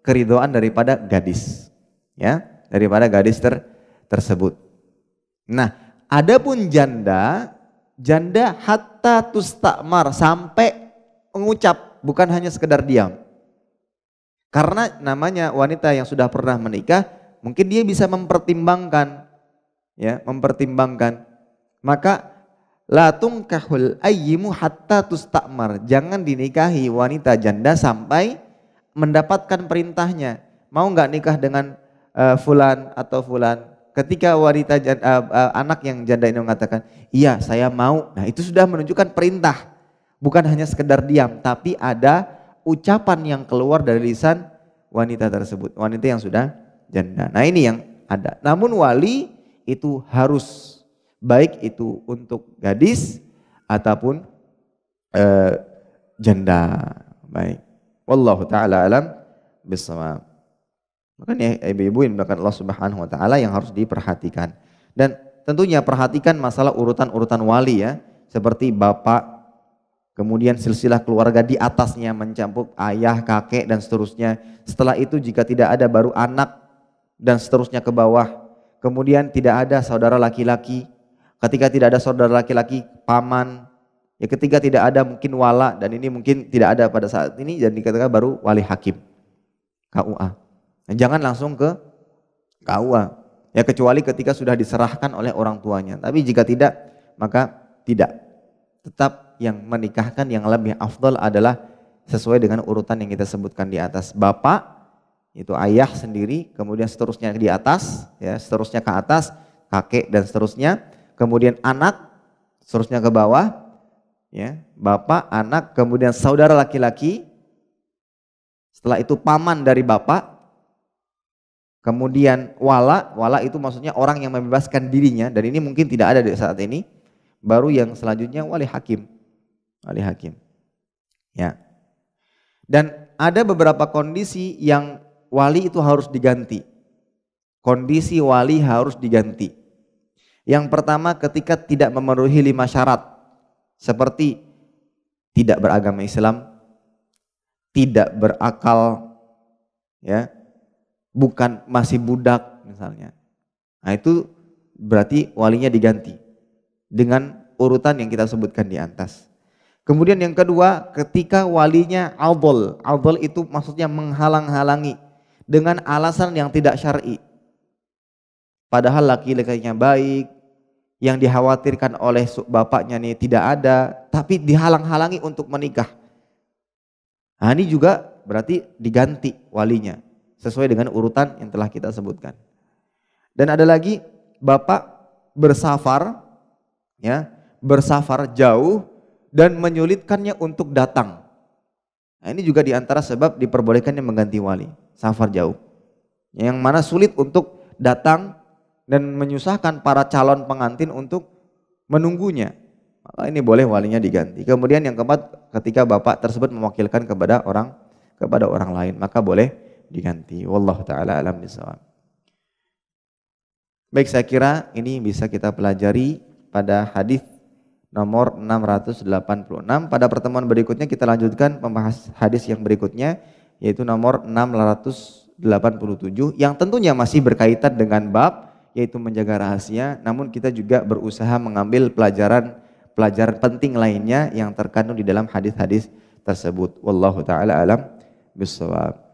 keridoan daripada gadis ya daripada gadis ter tersebut. Nah, adapun janda, janda hatta tustakmar sampai mengucap bukan hanya sekedar diam. Karena namanya wanita yang sudah pernah menikah, mungkin dia bisa mempertimbangkan ya, mempertimbangkan. Maka la tungkahul ayyimu hatta tustakmar Jangan dinikahi wanita janda sampai mendapatkan perintahnya. Mau nggak nikah dengan uh, fulan atau fulan. Ketika wanita uh, uh, anak yang janda ini mengatakan, "Iya, saya mau." Nah, itu sudah menunjukkan perintah. Bukan hanya sekedar diam, tapi ada ucapan yang keluar dari lisan wanita tersebut, wanita yang sudah janda. Nah, ini yang ada. Namun wali itu harus baik itu untuk gadis ataupun uh, janda. Baik. Wallahu taala alam bisawab. Makanya ibu-ibu yang mendapatkan Allah Subhanahu wa taala yang harus diperhatikan. Dan tentunya perhatikan masalah urutan-urutan wali ya, seperti bapak, kemudian silsilah keluarga di atasnya mencampur ayah, kakek dan seterusnya. Setelah itu jika tidak ada baru anak dan seterusnya ke bawah. Kemudian tidak ada saudara laki-laki. Ketika tidak ada saudara laki-laki, paman. Ya ketika tidak ada mungkin wala dan ini mungkin tidak ada pada saat ini dan dikatakan baru wali hakim. KUA. Jangan langsung ke KUA. Ya kecuali ketika sudah diserahkan oleh orang tuanya. Tapi jika tidak, maka tidak. Tetap yang menikahkan yang lebih afdol adalah sesuai dengan urutan yang kita sebutkan di atas. Bapak, itu ayah sendiri, kemudian seterusnya di atas, ya seterusnya ke atas, kakek dan seterusnya. Kemudian anak, seterusnya ke bawah, ya bapak, anak, kemudian saudara laki-laki. Setelah itu paman dari bapak, Kemudian wala, wala itu maksudnya orang yang membebaskan dirinya dan ini mungkin tidak ada di saat ini. Baru yang selanjutnya wali hakim. Wali hakim. Ya. Dan ada beberapa kondisi yang wali itu harus diganti. Kondisi wali harus diganti. Yang pertama ketika tidak memenuhi lima syarat. Seperti tidak beragama Islam, tidak berakal, ya, bukan masih budak misalnya. Nah itu berarti walinya diganti dengan urutan yang kita sebutkan di atas. Kemudian yang kedua, ketika walinya adol, adol itu maksudnya menghalang-halangi dengan alasan yang tidak syar'i. Padahal laki-lakinya baik, yang dikhawatirkan oleh bapaknya ini tidak ada, tapi dihalang-halangi untuk menikah. Nah, ini juga berarti diganti walinya sesuai dengan urutan yang telah kita sebutkan. Dan ada lagi bapak bersafar ya, bersafar jauh dan menyulitkannya untuk datang. Nah, ini juga diantara sebab diperbolehkannya mengganti wali, safar jauh. Yang mana sulit untuk datang dan menyusahkan para calon pengantin untuk menunggunya. Maka ini boleh walinya diganti. Kemudian yang keempat, ketika bapak tersebut mewakilkan kepada orang kepada orang lain, maka boleh diganti. Wallahu taala alam bisawab. Baik, saya kira ini bisa kita pelajari pada hadis nomor 686. Pada pertemuan berikutnya kita lanjutkan membahas hadis yang berikutnya yaitu nomor 687 yang tentunya masih berkaitan dengan bab yaitu menjaga rahasia namun kita juga berusaha mengambil pelajaran pelajaran penting lainnya yang terkandung di dalam hadis-hadis tersebut. Wallahu taala alam bisawab.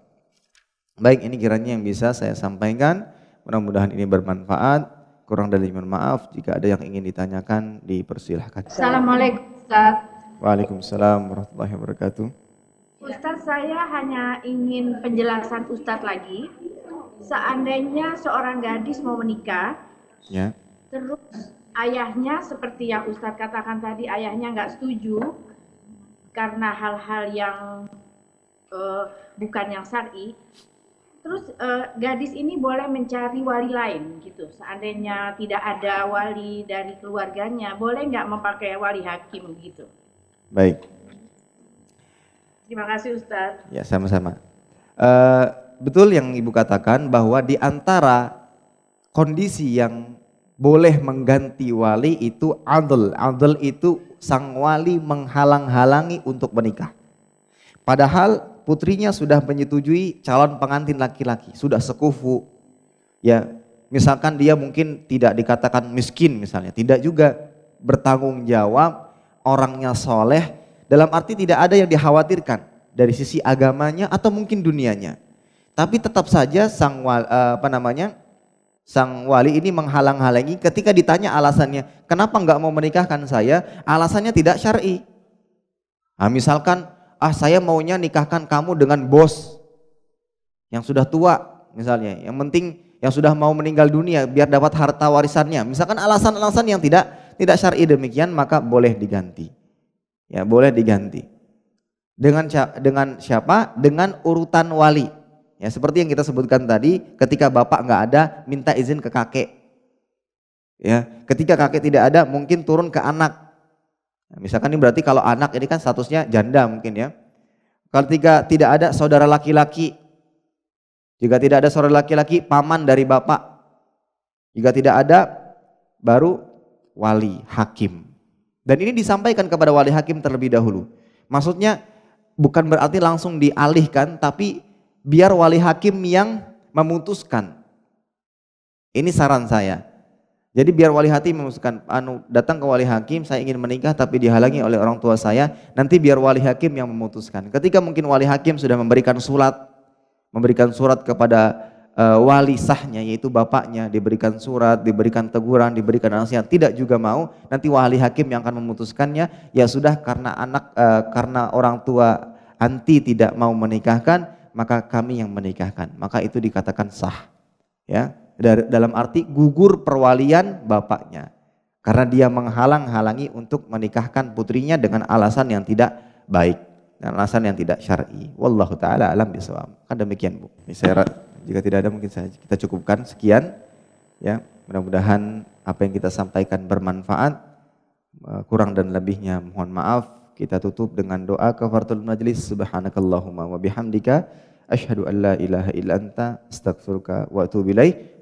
Baik, ini kiranya yang bisa saya sampaikan. Mudah-mudahan ini bermanfaat. Kurang dari mohon maaf jika ada yang ingin ditanyakan dipersilahkan. Assalamualaikum Ustaz. Waalaikumsalam warahmatullahi wabarakatuh. Ustaz saya hanya ingin penjelasan Ustaz lagi. Seandainya seorang gadis mau menikah, ya. terus ayahnya seperti yang Ustaz katakan tadi ayahnya nggak setuju karena hal-hal yang uh, bukan yang syari, terus uh, gadis ini boleh mencari wali lain gitu seandainya tidak ada wali dari keluarganya boleh nggak memakai wali hakim gitu baik terima kasih Ustadz ya sama-sama uh, betul yang ibu katakan bahwa di antara kondisi yang boleh mengganti wali itu adl adl itu sang wali menghalang-halangi untuk menikah padahal putrinya sudah menyetujui calon pengantin laki-laki, sudah sekufu. Ya, misalkan dia mungkin tidak dikatakan miskin misalnya, tidak juga bertanggung jawab, orangnya soleh, dalam arti tidak ada yang dikhawatirkan dari sisi agamanya atau mungkin dunianya. Tapi tetap saja sang wali, eh, apa namanya sang wali ini menghalang-halangi ketika ditanya alasannya, kenapa nggak mau menikahkan saya? Alasannya tidak syar'i. Nah, misalkan ah saya maunya nikahkan kamu dengan bos yang sudah tua misalnya. Yang penting yang sudah mau meninggal dunia biar dapat harta warisannya. Misalkan alasan-alasan yang tidak tidak syar'i demikian maka boleh diganti. Ya, boleh diganti. Dengan dengan siapa? Dengan urutan wali. Ya, seperti yang kita sebutkan tadi, ketika bapak nggak ada, minta izin ke kakek. Ya, ketika kakek tidak ada, mungkin turun ke anak. Misalkan ini berarti kalau anak ini kan statusnya janda mungkin ya. Kalau tiga, tidak ada saudara laki-laki, jika tidak ada saudara laki-laki, paman dari bapak. Jika tidak ada, baru wali hakim. Dan ini disampaikan kepada wali hakim terlebih dahulu. Maksudnya bukan berarti langsung dialihkan, tapi biar wali hakim yang memutuskan. Ini saran saya. Jadi biar wali hakim memutuskan, anu datang ke wali hakim, saya ingin menikah tapi dihalangi oleh orang tua saya, nanti biar wali hakim yang memutuskan. Ketika mungkin wali hakim sudah memberikan surat, memberikan surat kepada uh, wali sahnya yaitu bapaknya, diberikan surat, diberikan teguran, diberikan nasihat, tidak juga mau, nanti wali hakim yang akan memutuskannya, ya sudah karena anak uh, karena orang tua anti tidak mau menikahkan, maka kami yang menikahkan. Maka itu dikatakan sah. Ya, dalam arti gugur perwalian bapaknya karena dia menghalang-halangi untuk menikahkan putrinya dengan alasan yang tidak baik dan alasan yang tidak syar'i. Wallahu taala alam bisawab. Kan demikian Bu. Ini saya jika tidak ada mungkin saya kita cukupkan sekian ya. Mudah-mudahan apa yang kita sampaikan bermanfaat. Eh, kurang dan lebihnya mohon maaf. Kita tutup dengan doa kafaratul majlis subhanakallahumma wa bihamdika asyhadu an la ilaha illa anta astaghfiruka wa atubu ilaik.